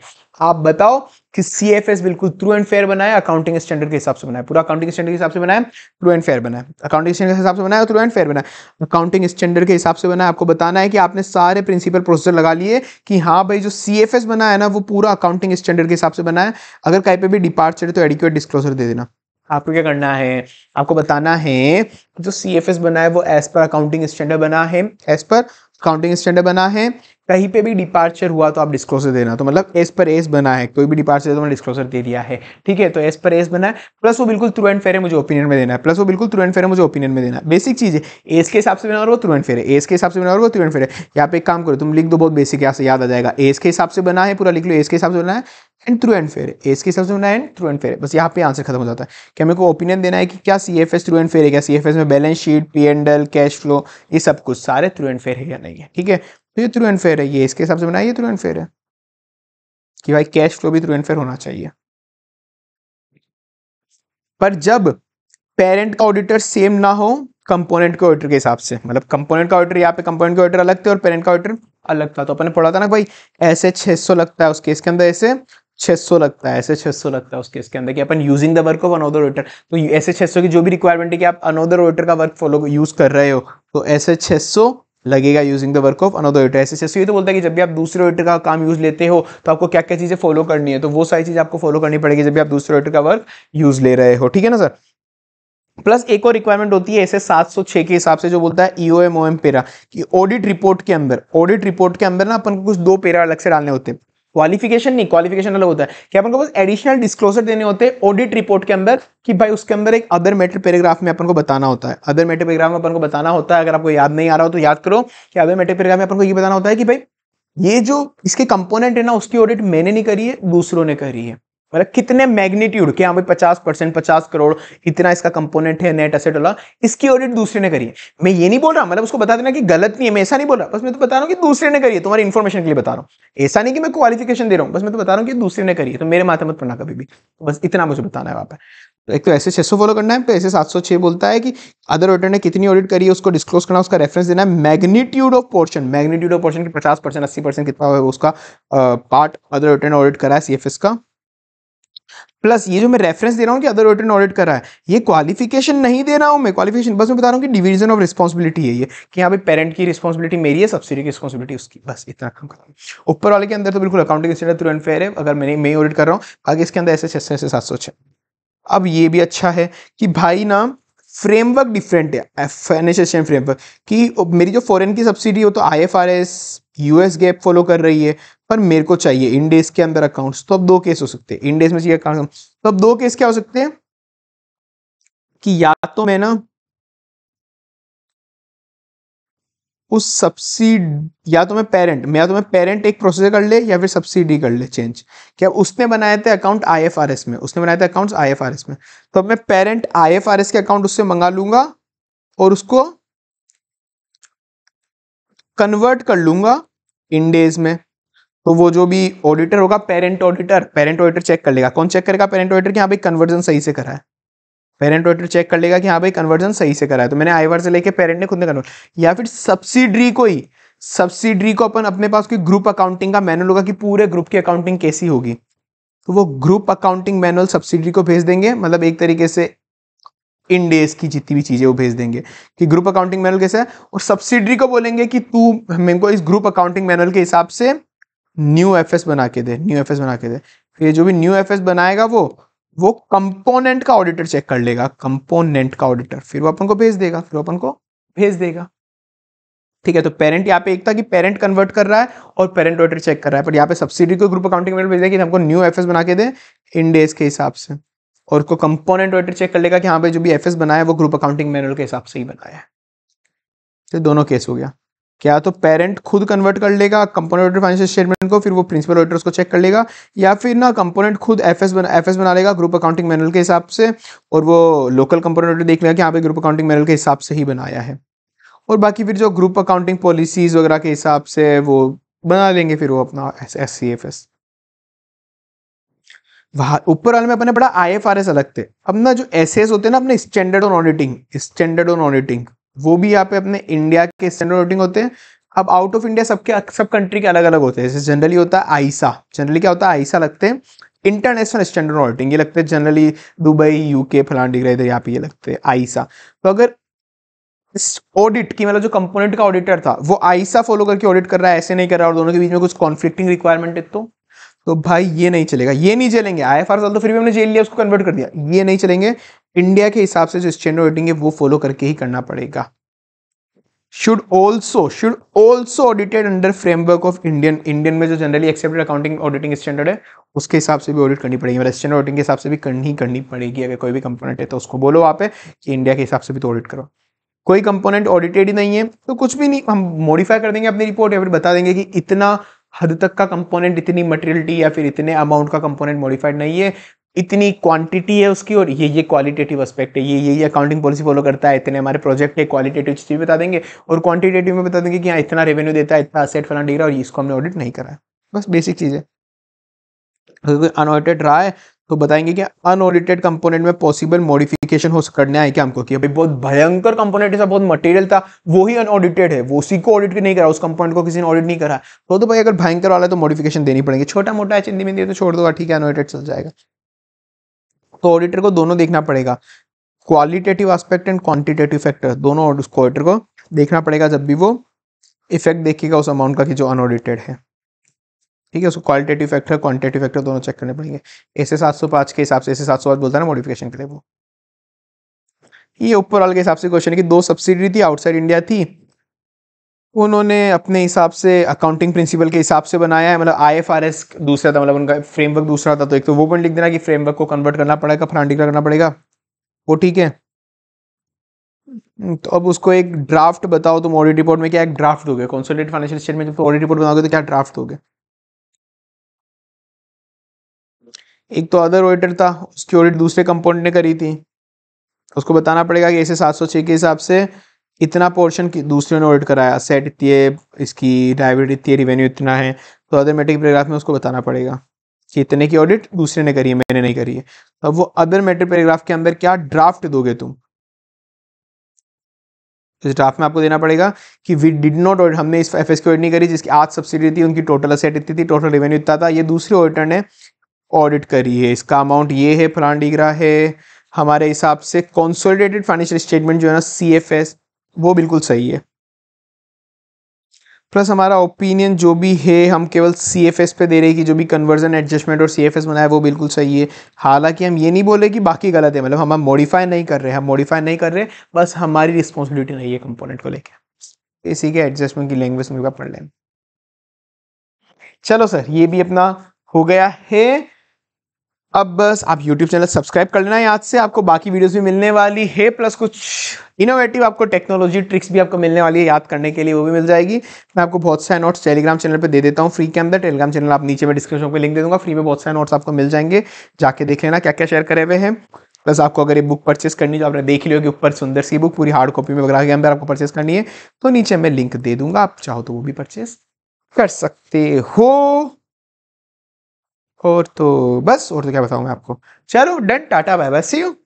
आप बताओ बताओ कि सी एफ एस बिल्कुल ट्रू एंड फेयर बनाए अकाउंटिंग स्टैंडर्ड के हिसाब से बनाए पूरा अकाउंटिंग स्टैंडर्ड के हिसाब से बनाए ट्रू एंड फेयर बनाए अकाउंटिंग स्टैंडर्ड के हिसाब से बनाए ट्रू एंड फेयर बनाए अकाउंटिंग स्टैंडर्ड के हिसाब से बनाए आपको बताना है कि आपने सारे प्रिंसिपल प्रोसीजर लगा लिए कि हाँ भाई जो सी एफ एस बनाया ना वो पूरा अकाउंटिंग स्टैंडर्ड के हिसाब से बनाए अगर कहीं पर भी डिपार्चर तो एडिक्यूट डिस्क्लोजर दे देना आपको क्या करना है आपको बताना है जो सी एफ एस बना है वो एज पर अकाउंटिंग स्टैंडर्ड बना है एज पर काउंटिंग स्टैंडर्ड बना है कहीं पे भी डिपार्चर हुआ तो आप डिस्क्लोजर देना तो मतलब एस पर एस बना है कोई भी डिपार्चर तो मैंने डिस्क्लोजर दे दिया है ठीक है तो एस पर एस बना है प्लस वो बिल्कुल थ्रू एंड फेयर है मुझे ओपिनियन में देना है प्लस वो बिल्कुल थ्रू एंड फेयर है मुझे ओपिनियन में देना है बेसिक चीज़ है एस के हिसाब से बना और वो थ्रू एंड फेयर है एस के हिसाब से बना और वो थ्रू एंड फेयर है यहाँ पे एक काम करो तुम लिख दो बहुत बेसिक यहाँ से याद आ जाएगा एस के हिसाब से बना है पूरा लिख लो एस के हिसाब से बना है and true and fair AS के हिसाब से होना है एंड थ्रू एंड फेयर बस यहाँ पे आंसर खत्म हो जाता है क्या मेरे को ओपिनियन देना है कि क्या C F S true and fair है क्या सी एफ एस में balance sheet P and L cash flow ये सब कुछ सारे थ्रू एंड फेयर है या नहीं है ठीक है तो ये थ्रू एंड फेयर है ये इसके हिसाब से बना थ्रू एंड फेयर है कि भाई कैश फ्लो भी थ्रू एंड फेयर होना चाहिए पर जब पेरेंट का ऑडिटर सेम ना हो कंपोनेंट के ऑडिटर के हिसाब से मतलब कंपोनेंट का ऑडिटर यहाँ पे कंपोनेंट के ऑडिटर अलग थे और पेरेंट का ऑडिटर अलग था तो अपने पढ़ा था ना भाई ऐसे 600 लगता है उस केस के अंदर ऐसे 600 लगता है ऐसे 600 लगता है उसके इसके अंदर कि अपन using the work of another auditor तो ऐसे 600 की जो भी रिक्वायरमेंट है कि आप अनोदर ऑडिटर का वर्क फॉलो यूज कर रहे हो तो ऐसे 600 लगेगा using the work of another auditor SA 600 ये तो बोलता है कि जब भी आप दूसरे ऑडिटर का काम यूज लेते हो तो आपको क्या क्या चीज़ें फॉलो करनी है तो वो सारी चीज़ आपको फॉलो करनी पड़ेगी जब भी आप दूसरे ऑडिटर का वर्क यूज ले रहे हो ठीक है ना सर प्लस एक और रिक्वायरमेंट होती है ऐसे 706 के हिसाब से जो बोलता है ओ एम पेरा कि ऑडिट रिपोर्ट के अंदर ऑडिट रिपोर्ट के अंदर ना अपन को कुछ दो पेरा अलग से डालने होते हैं क्वालिफिकेशन नहीं क्वालिफिकेशन अलग होता है कि अपन को बस एडिशनल डिस्क्लोजर देने होते हैं ऑडिट रिपोर्ट के अंदर कि भाई उसके अंदर एक अदर मैटर पैराग्राफ में अपन को बताना होता है अदर मैटर पैराग्राफ में अपन को बताना होता है अगर आपको याद नहीं आ रहा हो तो याद करो कि अदर मैटर पैराग्राफ में अपन को ये बताना होता है कि भाई ये जो इसके कंपोनेंट है ना उसकी ऑडिट मैंने नहीं करी है दूसरों ने करी है मतलब कितने मैग्नीट्यूड के यहाँ पे पचास परसेंट पचास करोड़ इतना इसका कंपोनेंट है नेट असेट वाला इसकी ऑडिट दूसरे ने करी है मैं ये नहीं बोल रहा मतलब उसको बता देना कि गलत नहीं है मैं ऐसा नहीं बोल रहा बस मैं तो बता रहा हूँ कि दूसरे ने करी है तुम्हारी इन्फॉर्मेशन के लिए बता रहा हूँ ऐसा नहीं कि मैं क्वालिफिकेशन दे रहा हूँ बस मैं तो बता रहा हूँ कि दूसरे ने करी है तो मेरे माथे मत पढ़ना कभी भी तो बस इतना मुझे बताना है वहाँ पर तो एक तो ऐसे छह सौ फॉलो करना है तो ऐसे सात सौ छह बोलता है कि अदर ऑडिटर ने कितनी ऑडिट करी है उसको डिस्क्लोज करना उसका रेफरेंस देना है magnitude of portion magnitude of portion की पचास परसेंट अस्सी परसेंट कितना उसका पार्ट अदर ऑडिटर ने ऑडिट करा है सी एफ एस का प्लस ये जो मैं रेफरेंस दे रहा हूँ कि अदर रिटर्न ऑडिट कर रहा है ये क्वालिफिकेशन नहीं दे रहा हूँ मैं क्वालिफिकेशन बस मैं बता रहा हूँ कि डिवीजन ऑफ रिस्पॉन्सिबिलिटी है ये कि यहाँ पे पेरेंट की रिस्पॉन्सिबिलिटी मेरी है सब्सिडी की रिस्पॉसिबिलिटी उसकी बस इतना काम कर रहा हूँ ऊपर वाले के अंदर तो बिल्कुल अकाउंटिंग स्टैंडर्ड तुरंत फेयर है अगर मैंने मैं ऑडिट कर रहा हूँ आगे इसके अंदर ऐसे छः ऐसे सात सौ छः अब ये भी अच्छा है कि भाई ना फ्रेमवर्क डिफरेंट है फाइनेंशियल फ्रेमवर्क कि मेरी जो फॉरेन की सब्सिडी हो तो I F R S US GAAP follow कर रही है पर मेरे को चाहिए इन डेज के अंदर अकाउंट्स तो अब दो केस हो सकते हैं इन डेज में चाहिए अकाउंट तो अब दो केस क्या हो सकते हैं कि या तो मैं ना उस सब्सिडी या तो मैं पेरेंट या तो मैं पेरेंट एक प्रोसीजर कर ले या फिर सब्सिडी कर ले चेंज क्या उसने बनाए थे अकाउंट आईएफआरएस में उसने बनाए थे अकाउंट आईएफआरएस में तो अब मैं पेरेंट आईएफआरएस के अकाउंट उससे मंगा लूंगा और उसको कन्वर्ट कर लूंगा इन डेज में तो वो जो भी ऑडिटर होगा parent auditor parent auditor check कर लेगा कौन चेक करेगा पेरेंट ऑडिटर कि यहाँ पे कन्वर्जन सही से करा है पेरेंट वेटर चेक कर लेगा कि हाँ भाई कन्वर्जन सही से करा है तो मैंने आईवर से लेके पेरेंट ने खुद ने कन्वर्ट या फिर सब्सिडरी को ही सब्सिडरी को अपन अपने पास कोई ग्रुप अकाउंटिंग का मैनुअल होगा कि पूरे ग्रुप की अकाउंटिंग कैसी होगी तो वो ग्रुप अकाउंटिंग मैनुअल सब्सिडरी को भेज देंगे मतलब एक तरीके से इन डेज की जितनी भी चीज़ें वो भेज देंगे कि ग्रुप अकाउंटिंग मैनुअल कैसे है और सब्सिडरी को बोलेंगे कि तू मेरे को इस ग्रुप अकाउंटिंग मैनुअल के हिसाब से न्यू एफएस बना के दे न्यू एफएस बना के दे फिर जो भी न्यू एफएस बनाएगा वो वो कंपोनेंट का ऑडिटर चेक कर लेगा कंपोनेंट का ऑडिटर फिर वो अपन को भेज देगा फिर अपन को भेज देगा ठीक है तो पेरेंट यहाँ पे एक था कि पेरेंट कन्वर्ट कर रहा है और पेरेंट ऑडिटर चेक कर रहा है पर यहाँ पे सब्सिडी को ग्रुप अकाउंटिंग में भेज देगा कि हमको न्यू एफ बना के दे इन डेज के हिसाब से और उसको कंपोनेंट ऑडिटर चेक कर लेगा कि यहाँ पे जो भी एफ बनाया है वो ग्रुप अकाउंटिंग मैनुअल के हिसाब से ही बनाया है तो दोनों केस हो गया क्या तो पेरेंट खुद कन्वर्ट कर लेगा कंपोनेंट ऑडिटर फाइनेंशियल स्टेटमेंट को फिर वो प्रिंसिपल ऑडिटर उसको चेक कर लेगा या फिर ना कंपोनेंट खुद एफ एस बना एफ एस बना लेगा ग्रुप अकाउंटिंग मैनुअल के हिसाब से और वो लोकल कंपोनेंट ऑडिटर देख लेगा कि यहाँ पे ग्रुप अकाउंटिंग मैनुअल के हिसाब से ही बनाया है और बाकी फिर जो ग्रुप अकाउंटिंग पॉलिसीज वगैरह के हिसाब से वो बना लेंगे फिर वो अपना एस सी एफ एस ऊपर वाले में अपने बड़ा आई एफ आर एस अलग थे अपना जो एस एस होते हैं ना अपने standard on auditing standard on auditing वो भी यहाँ पे अपने इंडिया के स्टैंडर्ड रेटिंग होते हैं अब आउट ऑफ इंडिया सबके सब कंट्री के अलग अलग होते हैं जैसे जनरली होता है आईसा जनरली क्या होता है आईसा लगते हैं इंटरनेशनल स्टैंडर्ड ऑडिटिंग ये लगते हैं जनरली दुबई यूके फलान डिग्रा इधर यहाँ पे ये लगते हैं आईसा तो अगर इस ऑडिट की मतलब जो कंपोनेंट का ऑडिटर था वो आईसा फॉलो करके ऑडिट कर रहा है ऐसे नहीं कर रहा और दोनों के बीच में कुछ कॉन्फ्लिक्टिंग रिक्वायरमेंट है तो तो भाई ये नहीं चलेगा ये नहीं चलेंगे आई एफ आर साल तो फिर भी हमने जेल लिया उसको कन्वर्ट कर दिया ये नहीं चलेंगे इंडिया के हिसाब से जो स्टैंडर्ड ऑडिटिंग है वो फॉलो करके ही करना पड़ेगा should also should also audited under framework of Indian Indian में जो generally accepted accounting auditing standard है उसके हिसाब से भी ऑडिट करनी पड़ेगी मतलब स्टैंडर्ड ऑडिटिंग के हिसाब से भी करनी करनी पड़ेगी अगर कोई भी कंपोनेंट है तो उसको बोलो आप कि इंडिया के हिसाब से भी तो ऑडिट करो कोई कंपोनेंट ऑडिटेड ही नहीं है तो कुछ भी नहीं हम मॉडिफाई कर देंगे अपनी रिपोर्ट या फिर बता देंगे कि इतना हद तक का कंपोनेंट इतनी मटेरियलिटी या फिर इतने अमाउंट का कंपोनेंट मॉडिफाइड नहीं है इतनी क्वांटिटी है उसकी और ये ये क्वालिटेटिव एस्पेक्ट है ये ये ये अकाउंटिंग पॉलिसी फॉलो करता है इतने हमारे प्रोजेक्ट है क्वालिटेटिव चीज़ बता देंगे और क्वांटिटेटिव में बता देंगे कि हाँ इतना रेवेन्यू देता है इतना असेट फलान डिग्रा और इसको हमने ऑडिट नहीं करा बस बेसिक चीज़ है अगर कोई अनऑडिटेड रहा है तो बताएंगे कि अनऑडिटेड कंपोनेंट में पॉसिबल मॉडिफिकेशन हो करने आए क्या हमको कि अभी बहुत भयंकर कंपोनेंट ऐसा बहुत मटेरियल था वो ही अनऑडिटेड है वो उसी को ऑडिट नहीं करा उस कंपोनेंट को किसी ने ऑडिट नहीं करा तो तो भाई अगर भयंकर वाला है तो मॉडिफिकेशन देनी पड़ेगी छोटा मोटा है चिंदी में तो छोड़ दो ठीक है अनऑडिटेड चल जाएगा तो ऑडिटर को दोनों देखना पड़ेगा qualitative aspect and quantitative factor दोनों उसको ऑडिटर को देखना पड़ेगा जब भी वो इफेक्ट देखेगा उस अमाउंट का कि जो अनऑडिटेड है ठीक है उसको क्वालिटेटिव फैक्टर क्वांटिटेटिव फैक्टर दोनों चेक करने पड़ेंगे ऐसे सात सौ पाँच के हिसाब से ऐसे सात सौ पाँच बोलता है ना मॉडिफिकेशन के लिए वो ये ओवरऑल के हिसाब से क्वेश्चन है कि दो सब्सिडी थी आउटसाइड इंडिया थी उन्होंने अपने हिसाब से अकाउंटिंग प्रिंसिपल के हिसाब से बनाया है मतलब आई एफ आर एस दूसरा था मतलब उनका फ्रेमवर्क दूसरा था तो एक तो वो पॉइंट लिख देना कि फ्रेमवर्क को कन्वर्ट करना पड़ेगा फरांडी करना पड़ेगा वो ठीक है तो अब उसको एक ड्राफ्ट बताओ तुम ऑडिट रिपोर्ट में क्या एक ड्राफ्ट हो गया कॉन्सोलिडेट फाइनेंशियल स्टेटमेंट जब ऑडिट रिपोर्ट बनाओगे तो क्या ड्राफ्ट हो गया एक तो अदर ऑडिटर था उसकी ऑडिट दूसरे कंपोनेंट ने करी थी उसको बताना पड़ेगा कि ऐसे सात सौ छः के हिसाब से इतना पोर्शन की दूसरे ने ऑडिट कराया सेट है इसकी डाइविट इतनी रिवेन्यू इतना है तो अदर मेट्रिक पैराग्राफ में उसको बताना पड़ेगा कि इतने की ऑडिट दूसरे ने करी है मैंने नहीं करी है तो वो अदर मेट्रिक पैराग्राफ के अंदर क्या ड्राफ्ट दोगे तुम इस ड्राफ्ट में आपको देना पड़ेगा कि वी डिड नॉट ऑडिट हमने इस एफ एस की ऑडिट नहीं करी जिसकी आज सब्सिडी थी उनकी टोटल असेट इतनी थी टोटल रिवेन्यू इतना था ये दूसरे ऑडिटर ने ऑडिट करी है इसका अमाउंट ये है फ्रांडिग्रा है हमारे हिसाब से कॉन्सोलिडेटेड फाइनेंशियल स्टेटमेंट जो है ना सी एफ एस वो बिल्कुल सही है प्लस हमारा ओपिनियन जो भी है हम केवल सी एफ एस पे दे रहे हैं कि जो भी कन्वर्जन एडजस्टमेंट और सी एफ एस बनाया वो बिल्कुल सही है हालांकि हम ये नहीं बोले कि बाकी गलत है मतलब हम हम मॉडिफाई नहीं कर रहे हैं हम मॉडिफाई नहीं कर रहे बस हमारी रिस्पॉन्सिबिलिटी नहीं है कंपोनेंट को लेकर इसी के एडजस्टमेंट की लैंग्वेज में पढ़ लें चलो सर ये भी अपना हो गया है अब बस आप YouTube चैनल सब्सक्राइब कर लेना याद से आपको बाकी वीडियोस भी मिलने वाली है प्लस कुछ इनोवेटिव आपको टेक्नोलॉजी ट्रिक्स भी आपको मिलने वाली है याद करने के लिए वो भी मिल जाएगी मैं आपको बहुत सारे नोट्स टेलीग्राम चैनल पे दे देता हूँ फ्री के अंदर टेलीग्राम चैनल आप नीचे में डिस्क्रिप्शन पर लिंक दे दूँगा फ्री में बहुत सारे नोट्स आपको मिल जाएंगे जाके देख लेना क्या क्या शेयर करे हुए हैं प्लस आपको अगर ये बुक परचेस करनी जो आपने देख लिया कि ऊपर सुंदर सी बुक पूरी हार्ड कॉपी में वगैरह के अंदर आपको परचेस करनी है तो नीचे मैं लिंक दे दूंगा आप चाहो तो वो भी परचेस कर सकते हो और तो बस और तो क्या बताऊँ मैं आपको चलो done tata bye bye see you